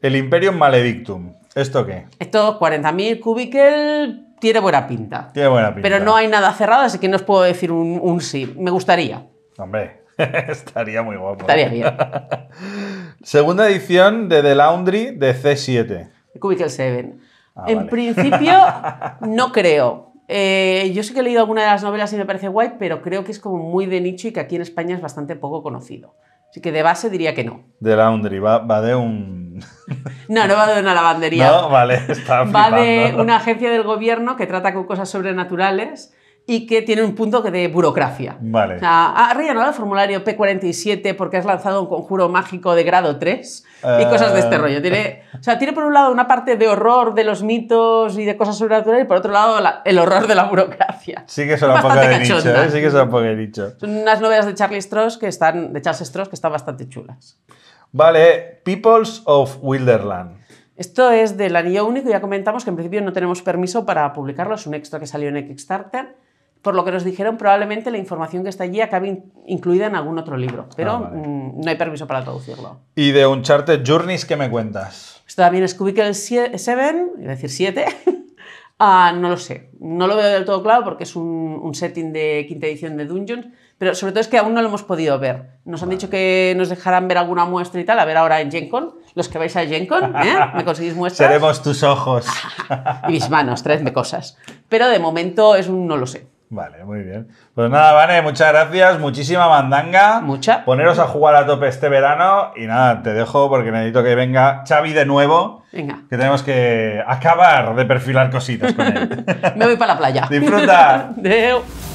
El Imperium Maledictum, ¿esto qué? Esto 40.000 cubicles, tiene buena pinta. Tiene buena pinta. Pero no hay nada cerrado, así que no os puedo decir un, un sí. Me gustaría. Hombre, estaría muy guapo. Estaría bien. Segunda edición de The Laundry de C7. Cubicle 7. Ah, en principio, no creo. Eh, yo sí que he leído alguna de las novelas y me parece guay, pero creo que es como muy de nicho y que aquí en España es bastante poco conocido. Así que de base diría que no. The Laundry, va, va de un. no, no va de una lavandería. No, vale, está Va de una agencia del gobierno que trata con cosas sobrenaturales y que tiene un punto de burocracia. Vale. Ah, ha rellenado el formulario P47 porque has lanzado un conjuro mágico de grado 3 y cosas de este eh. rollo. Tiene, o sea, tiene por un lado una parte de horror de los mitos y de cosas sobrenaturales y por otro lado el horror de la burocracia. Sí que son un poco de ¿eh? sí que se un poco de nicho. Son unas novelas de Charlie Stross que están, de Charles Strauss que están bastante chulas. Vale, Peoples of Wilderland. Esto es del anillo único, ya comentamos que en principio no tenemos permiso para publicarlo, es un extra que salió en Kickstarter por lo que nos dijeron, probablemente la información que está allí acabe incluida en algún otro libro, pero ah, mm, no hay permiso para traducirlo. ¿Y de Uncharted Journeys qué me cuentas? Está es Squeakel 7, iba a decir 7. Ah, no lo sé, no lo veo del todo claro porque es un, setting de quinta edición de Dungeons, pero sobre todo es que aún no lo hemos podido ver. Nos han dicho que nos dejarán ver alguna muestra y tal, a ver ahora en GenCon. Los que vais a GenCon, ¿eh? ¿me conseguís muestras? Seremos tus ojos. y mis manos, traedme cosas. Pero de momento es un no lo sé. Vale, muy bien. Pues nada, Vane, muchas gracias, muchísima mandanga. Mucha. Poneros a jugar a tope este verano y nada, te dejo porque necesito que venga Xavi de nuevo. Venga. Que tenemos que acabar de perfilar cositas con él. Me voy para la playa. Disfruta.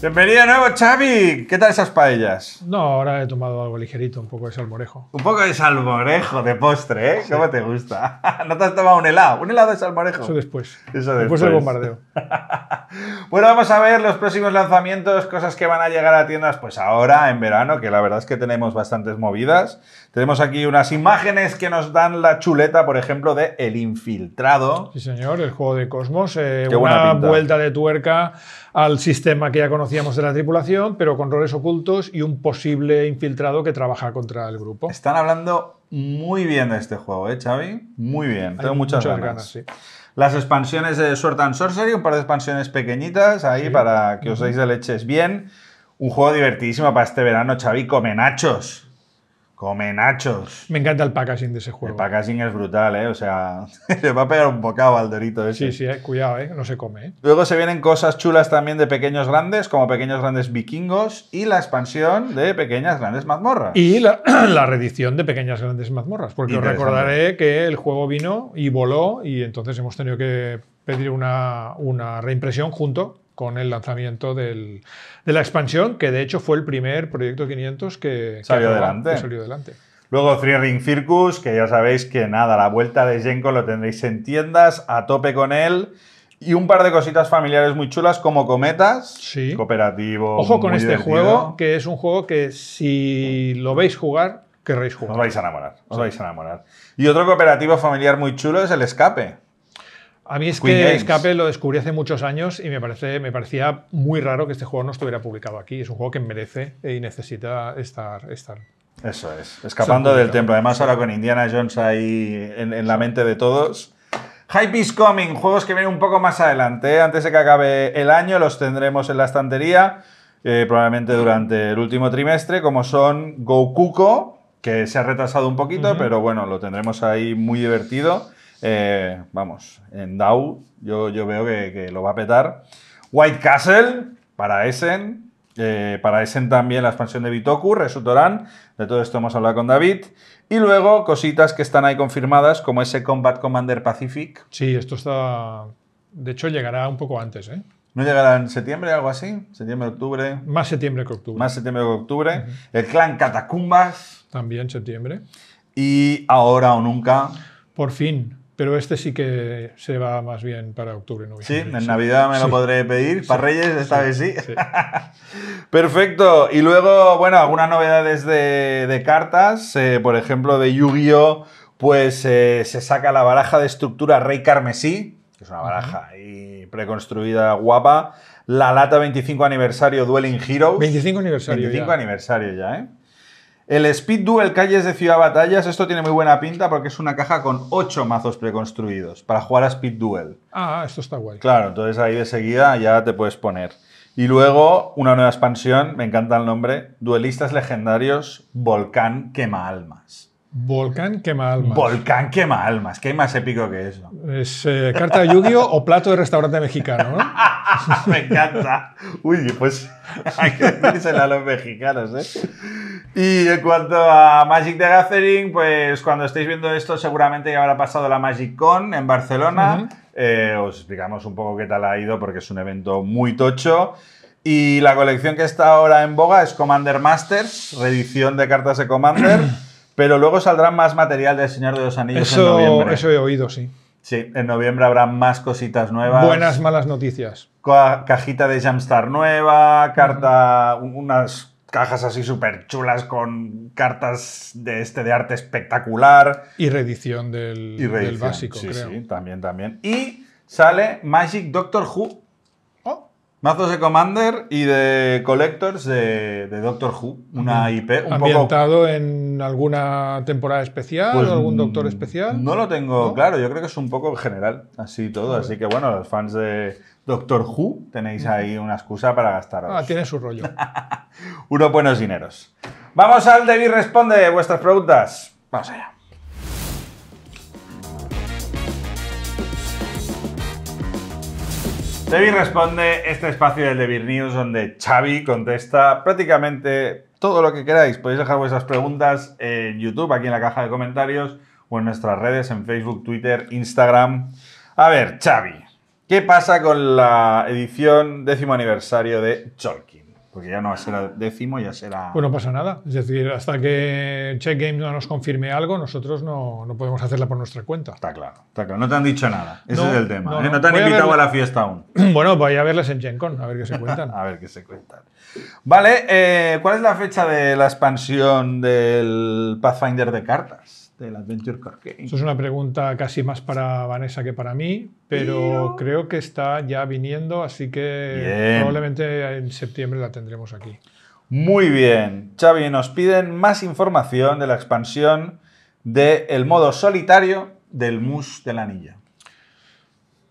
Bienvenido nuevo, Xavi. ¿Qué tal esas paellas? No, ahora he tomado algo ligerito, un poco de salmorejo. Un poco de salmorejo de postre, ¿eh? ¿Cómo te gusta? ¿No te has tomado un helado? ¿Un helado de salmorejo? Eso después. Eso después. Después del bombardeo. bueno, vamos a ver los próximos lanzamientos, cosas que van a llegar a tiendas pues ahora, en verano, que la verdad es que tenemos bastantes movidas. Tenemos aquí unas imágenes que nos dan la chuleta, por ejemplo, de El Infiltrado. Sí, señor, el juego de Cosmos. Eh, una vuelta de tuerca al sistema que ya conocíamos de la tripulación, pero con roles ocultos y un posible infiltrado que trabaja contra el grupo. Están hablando muy bien de este juego, ¿eh, Xavi? Muy bien, tengo muchas, ganas. Las expansiones de Sword and Sorcery, un par de expansiones pequeñitas ahí para que os deis de leches bien. Un juego divertidísimo para este verano, Xavi, come nachos. Come nachos. Me encanta el packaging de ese juego. El packaging es brutal, ¿eh? O sea, se va a pegar un bocado al dorito ese. Sí, sí, eh, cuidado, ¿eh? No se come. Eh. Luego se vienen cosas chulas también de pequeños grandes, como pequeños grandes vikingos y la expansión de pequeñas grandes mazmorras. Y la, la de pequeñas grandes mazmorras, porque os recordaré que el juego vino y voló y entonces hemos tenido que pedir una, una reimpresión junto con el lanzamiento de la expansión, que de hecho fue el primer proyecto 500 que salió, que adelante. salió adelante. Luego Three Ring Circus, que ya sabéis que nada, la vuelta de Genko lo tendréis en tiendas, a tope con él. Y un par de cositas familiares muy chulas como Cometas, sí. cooperativo. Ojo con este juego, que es un juego que si lo veis jugar, querréis jugar. Os vais a enamorar, os vais a enamorar. Y otro cooperativo familiar muy chulo es el Escape. A mí este es que Escape lo descubrí hace muchos años y me, parece, me parecía muy raro que este juego no estuviera publicado aquí. Es un juego que merece y necesita estar. estar Eso es, escapando del templo. Además, ahora con Indiana Jones ahí en, la mente de todos. Hype is coming, juegos que vienen un poco más adelante. Antes de que acabe el año, los tendremos en la estantería, eh, probablemente durante el último trimestre, como son Gokuko, que se ha retrasado un poquito, pero bueno, lo tendremos ahí muy divertido. Eh, vamos, en DAO yo, yo veo que, lo va a petar. White Castle para Essen. Eh, para Essen también la expansión de Bitoku, Resutoran. De todo esto hemos hablado con David. Y luego cositas que están ahí confirmadas, como ese Combat Commander Pacific. Sí, esto está. De hecho, llegará un poco antes, ¿eh? ¿No llegará en septiembre, algo así? ¿Septiembre, octubre? Más septiembre que octubre. Más septiembre que octubre. El clan Catacumbas. También septiembre. Y ahora o nunca. Por fin, pero este sí que se va más bien para octubre, noviembre. Sí, en Navidad me lo podré pedir. Para Reyes, esta vez sí. Perfecto. Y luego, bueno, algunas novedades de, cartas. Eh, por ejemplo, de Yu-Gi-Oh! Pues eh, se saca la baraja de estructura Rey Carmesí, que es una baraja preconstruida guapa. La lata 25 aniversario Dueling Heroes. 25 aniversario. 25 aniversario ya, ¿eh? El Speed Duel Calles de Ciudad Batallas, esto tiene muy buena pinta porque es una caja con 8 mazos preconstruidos para jugar a Speed Duel. Ah, esto está guay. Claro, entonces ahí de seguida ya te puedes poner. Y luego una nueva expansión, me encanta el nombre, Duelistas Legendarios Volcán Quema Almas. Volcán quema almas. Volcán quema almas. ¿Qué hay más épico que eso? Es eh, carta de yu o plato de restaurante mexicano, Me encanta. Uy, pues hay que decírselo a los mexicanos, ¿eh? Y en cuanto a Magic the Gathering, pues cuando estéis viendo esto seguramente ya habrá pasado la Magic Con en Barcelona. Eh, os explicamos un poco qué tal ha ido porque es un evento muy tocho. Y la colección que está ahora en boga es Commander Masters, reedición de cartas de Commander. Pero luego saldrá más material del Señor de los Anillos eso, en noviembre. Eso he oído, sí. Sí, en noviembre habrá más cositas nuevas. Buenas, malas noticias. cajita de Jamstar nueva, carta, unas cajas así súper chulas con cartas de este de arte espectacular. Y reedición del, básico, sí, Sí, también, también. Y sale Magic Doctor Who Mazos de Commander y de Collectors de, Doctor Who, una IP un ambientado en alguna temporada especial pues o algún Doctor especial. No lo tengo claro, yo creo que es un poco general, así todo. Así que bueno, los fans de Doctor Who tenéis ahí una excusa para gastaros. Ah, tiene su rollo. Unos buenos dineros. Vamos al David Responde vuestras preguntas. Vamos allá. Debbie responde este espacio del Debir News donde Xavi contesta prácticamente todo lo que queráis. Podéis dejar vuestras preguntas en YouTube, aquí en la caja de comentarios, o en nuestras redes, en Facebook, Twitter, Instagram. A ver, Xavi, ¿qué pasa con la edición décimo aniversario de Cholki? Porque ya no será décimo, ya será. Pues no pasa nada. Es decir, hasta que Check Games no nos confirme algo, nosotros no, podemos hacerla por nuestra cuenta. Está claro, está claro. No te han dicho nada. Ese es el tema. No, ¿eh? te han invitado a, la fiesta aún. Bueno, voy a verlas en GenCon, a ver qué se cuentan. a ver qué se cuentan. Vale, eh, ¿cuál es la fecha de la expansión del Pathfinder de cartas? del Adventure Eso es una pregunta casi más para Vanessa que para mí, pero creo que está ya viniendo, así que probablemente en septiembre la tendremos aquí. Muy bien. Xavi, nos piden más información de la expansión del modo solitario del Mus de la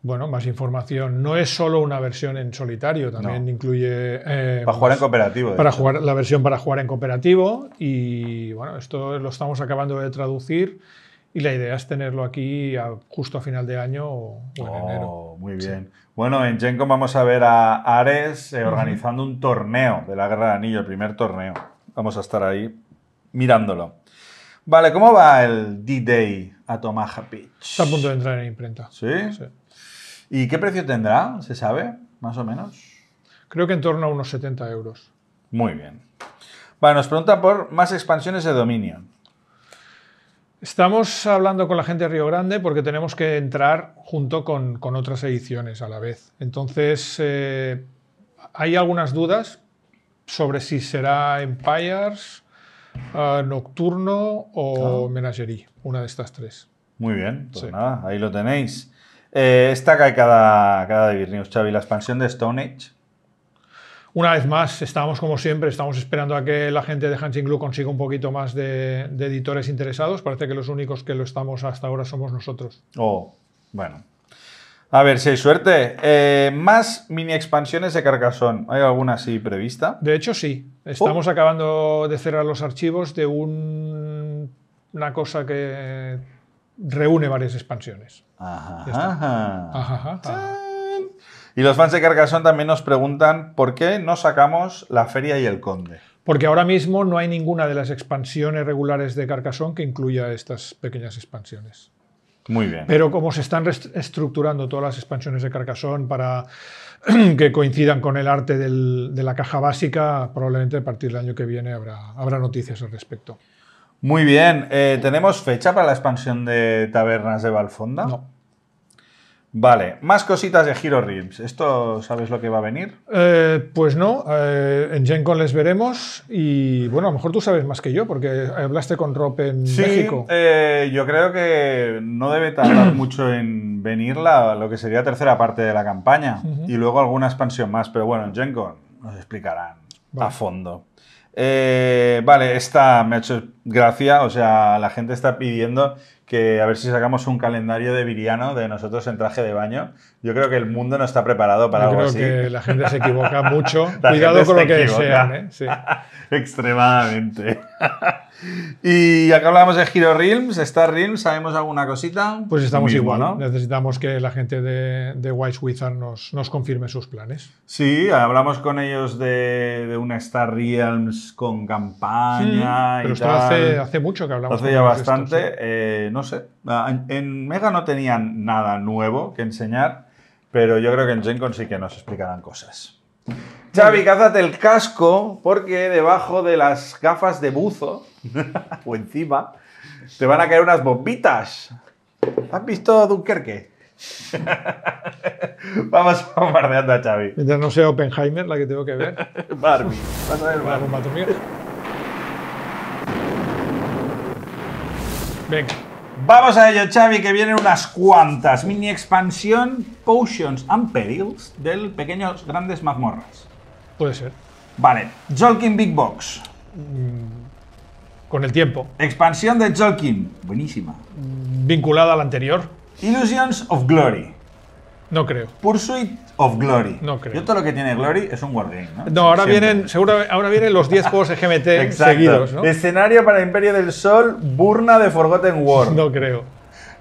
bueno, más información. No es solo una versión en solitario, también incluye... Eh, para jugar en pues, cooperativo. Para jugar, la versión para jugar en cooperativo y bueno, esto lo estamos acabando de traducir y la idea es tenerlo aquí a, justo a final de año o, en enero. Oh, muy bien. Bueno, en Gencom vamos a ver a Ares eh, organizando un torneo de la Guerra de Anillo, el primer torneo. Vamos a estar ahí mirándolo. Vale, ¿cómo va el D-Day a Tomaha Beach? Está a punto de entrar en imprenta. ¿Sí? sí. ¿Y qué precio tendrá? ¿Se sabe? Más o menos. Creo que en torno a unos 70 euros. Muy bien. Bueno, nos pregunta por más expansiones de dominio. Estamos hablando con la gente de Río Grande porque tenemos que entrar junto con, otras ediciones a la vez. Entonces, eh, hay algunas dudas sobre si será Empires, eh, Nocturno o Menagerie, una de estas tres. Muy bien, pues nada, ahí lo tenéis. Eh, esta cae cada, cada de Xavi, la expansión de Stone Age. Una vez más, estamos como siempre, estamos esperando a que la gente de Hunting Glue consiga un poquito más de, editores interesados. Parece que los únicos que lo estamos hasta ahora somos nosotros. Oh, bueno. A ver si hay suerte. Eh, más mini expansiones de Carcassonne. ¿Hay alguna así prevista? De hecho, sí. Estamos oh. acabando de cerrar los archivos de un, una cosa que reúne varias expansiones. Ajá, y los fans de Carcassonne también nos preguntan por qué no sacamos la Feria y el Conde. Porque ahora mismo no hay ninguna de las expansiones regulares de Carcassonne que incluya estas pequeñas expansiones. Muy bien. Pero como se están reestructurando todas las expansiones de Carcassonne para que coincidan con el arte de la caja básica, probablemente a partir del año que viene habrá noticias al respecto. Muy bien, eh, ¿tenemos fecha para la expansión de Tabernas de Valfonda? No. Vale, más cositas de Hero Realms. ¿Esto sabes lo que va a venir? Eh, pues no, eh, en GenCon les veremos y bueno, a lo mejor tú sabes más que yo porque hablaste con Rob en México. yo creo que no debe tardar mucho en venir lo que sería tercera parte de la campaña y luego alguna expansión más, pero bueno, en GenCon nos explicarán a fondo. Eh, vale, esta me ha hecho gracia, o sea, la gente está pidiendo que a ver si sacamos un calendario de Viriano de nosotros en traje de baño. Yo creo que el mundo no está preparado para Yo creo que la gente se equivoca mucho. Cuidado con lo que desean, ¿eh? Extremadamente. Y acá hablamos de Hero Realms, Star Realms, ¿sabemos alguna cosita? Pues estamos igual, ¿no? Necesitamos que la gente de, de Wise Wizard nos, confirme sus planes. Sí, hablamos con ellos de, una Star Realms con campaña. pero esto Hace, mucho que hablamos. Hace ya bastante, eh, no sé. Ah, en, Mega no tenían nada nuevo que enseñar, pero yo creo que en Gencon sí que nos explicarán cosas. Xavi, cázate el casco porque debajo de las gafas de buzo o encima, te van a caer unas bombitas. ¿Has visto Dunkerque? Vamos bombardeando a Xavi. Mientras no sea Oppenheimer la que tengo que ver. Barbie. Vas a ver Barbie. Venga. Vamos a ello, Xavi, que vienen unas cuantas mini expansión Potions and Perils del Pequeños Grandes Mazmorras. Puede ser. Vale, Jolkin Big Box. Mm, con el tiempo. Expansión de Jolkin. buenísima. Vinculada a la anterior. Illusions of Glory. No creo. Pursuit of Glory. No creo. Yo todo lo que tiene Glory es un wargame, ¿no? No, ahora vienen, seguro, ahora vienen los 10 juegos GMT seguidos, ¿no? Escenario para Imperio del Sol, Burna de Forgotten World. No creo.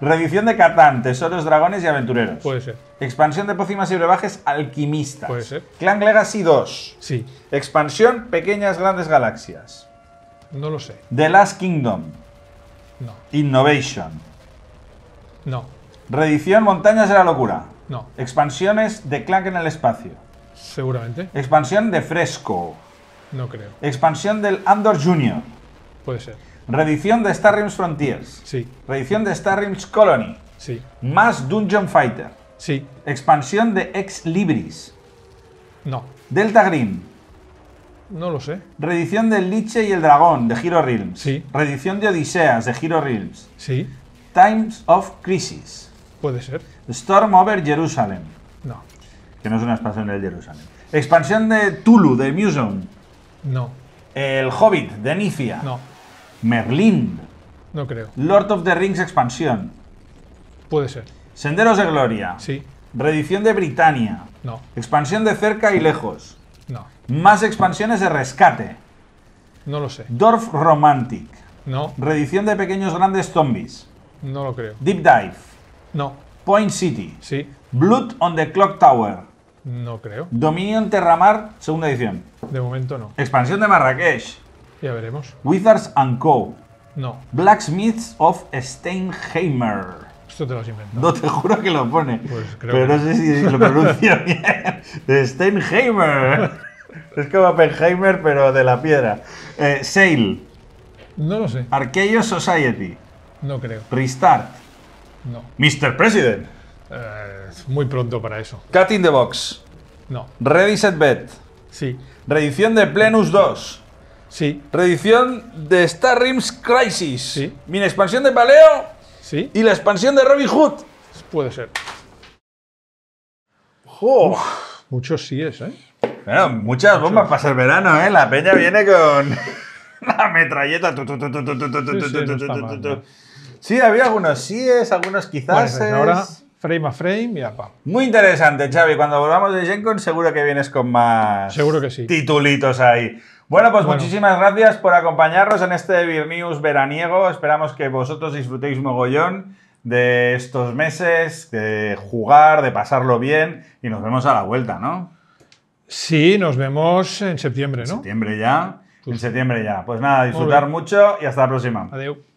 Redición de Catán, Tesoros, Dragones y Aventureros. Puede ser. Expansión de Pócimas y Brebajes Alquimistas. Puede ser. Clan Legacy 2. Sí. Expansión Pequeñas Grandes Galaxias. No lo sé. The Last Kingdom. No. Innovation. No. ¿Redición Montañas de la Locura. No. Expansiones de Clank en el espacio. Seguramente. Expansión de Fresco. No creo. Expansión del Andor Jr. Puede ser. ¿Redición de Star Realms Frontiers. Sí. ¿Redición de Star Realms Colony. Sí. Más Dungeon Fighter. Sí. Expansión de Ex Libris. No. Delta Green. No lo sé. redición del Liche y el Dragón, de Hero Realms. Sí. redición de Odiseas, de Hero Realms. Sí. Times of Crisis. Puede ser. Storm Over Jerusalem. No. Que no es una expansión de Jerusalem. Expansión de Tulu, de Museum. No. El Hobbit, de Nifia. No. Merlín. No creo. Lord of the Rings Expansión. Puede ser. Senderos de Gloria. Sí. redición de Britannia. No. Expansión de cerca y lejos. Más expansiones de rescate. No lo sé. Dorf Romantic. No. Redición de pequeños grandes zombies. No lo creo. Deep Dive. No. Point City. Sí. Blood on the Clock Tower. No creo. Dominion Terramar, segunda edición. De momento no. Expansión de Marrakech. Ya veremos. Wizards and Co. No. Blacksmiths of Steinheimer. Esto te lo has inventado. No, te juro que lo pone. Pues creo Pero sé si lo pronuncio bien. Steinheimer. Es como Oppenheimer, pero de la piedra. Sale. Eh, Sail. No lo sé. Arkeio Society. No creo. Restart. No. Mr. President. Eh, muy pronto para eso. Cutting in the Box. No. Ready Set Sí. Reedición de Plenus 2. Sí. Reedición de Star Crisis. Sí. Mini expansión de Paleo. Sí. Y la expansión de Robin Hood. Puede ser. Jo. Muchos sí es, ¿eh? Bueno, muchas bombas para el verano, ¿eh? La peña viene con la metralleta. Sí, había algunos síes, algunos pues quizás. ahora frame a frame y apa. Muy interesante, Xavi. Cuando volvamos de Gencon seguro que vienes con más titulitos ahí. Bueno, pues muchísimas gracias por acompañarnos en este Beer veraniego. Esperamos que vosotros disfrutéis mogollón de estos meses, de jugar, de pasarlo bien y nos vemos a la vuelta, ¿no? Sí, nos vemos en septiembre, ¿no? En septiembre ya. En pues septiembre ya. Pues nada, disfrutar mucho y hasta la próxima. Adiós.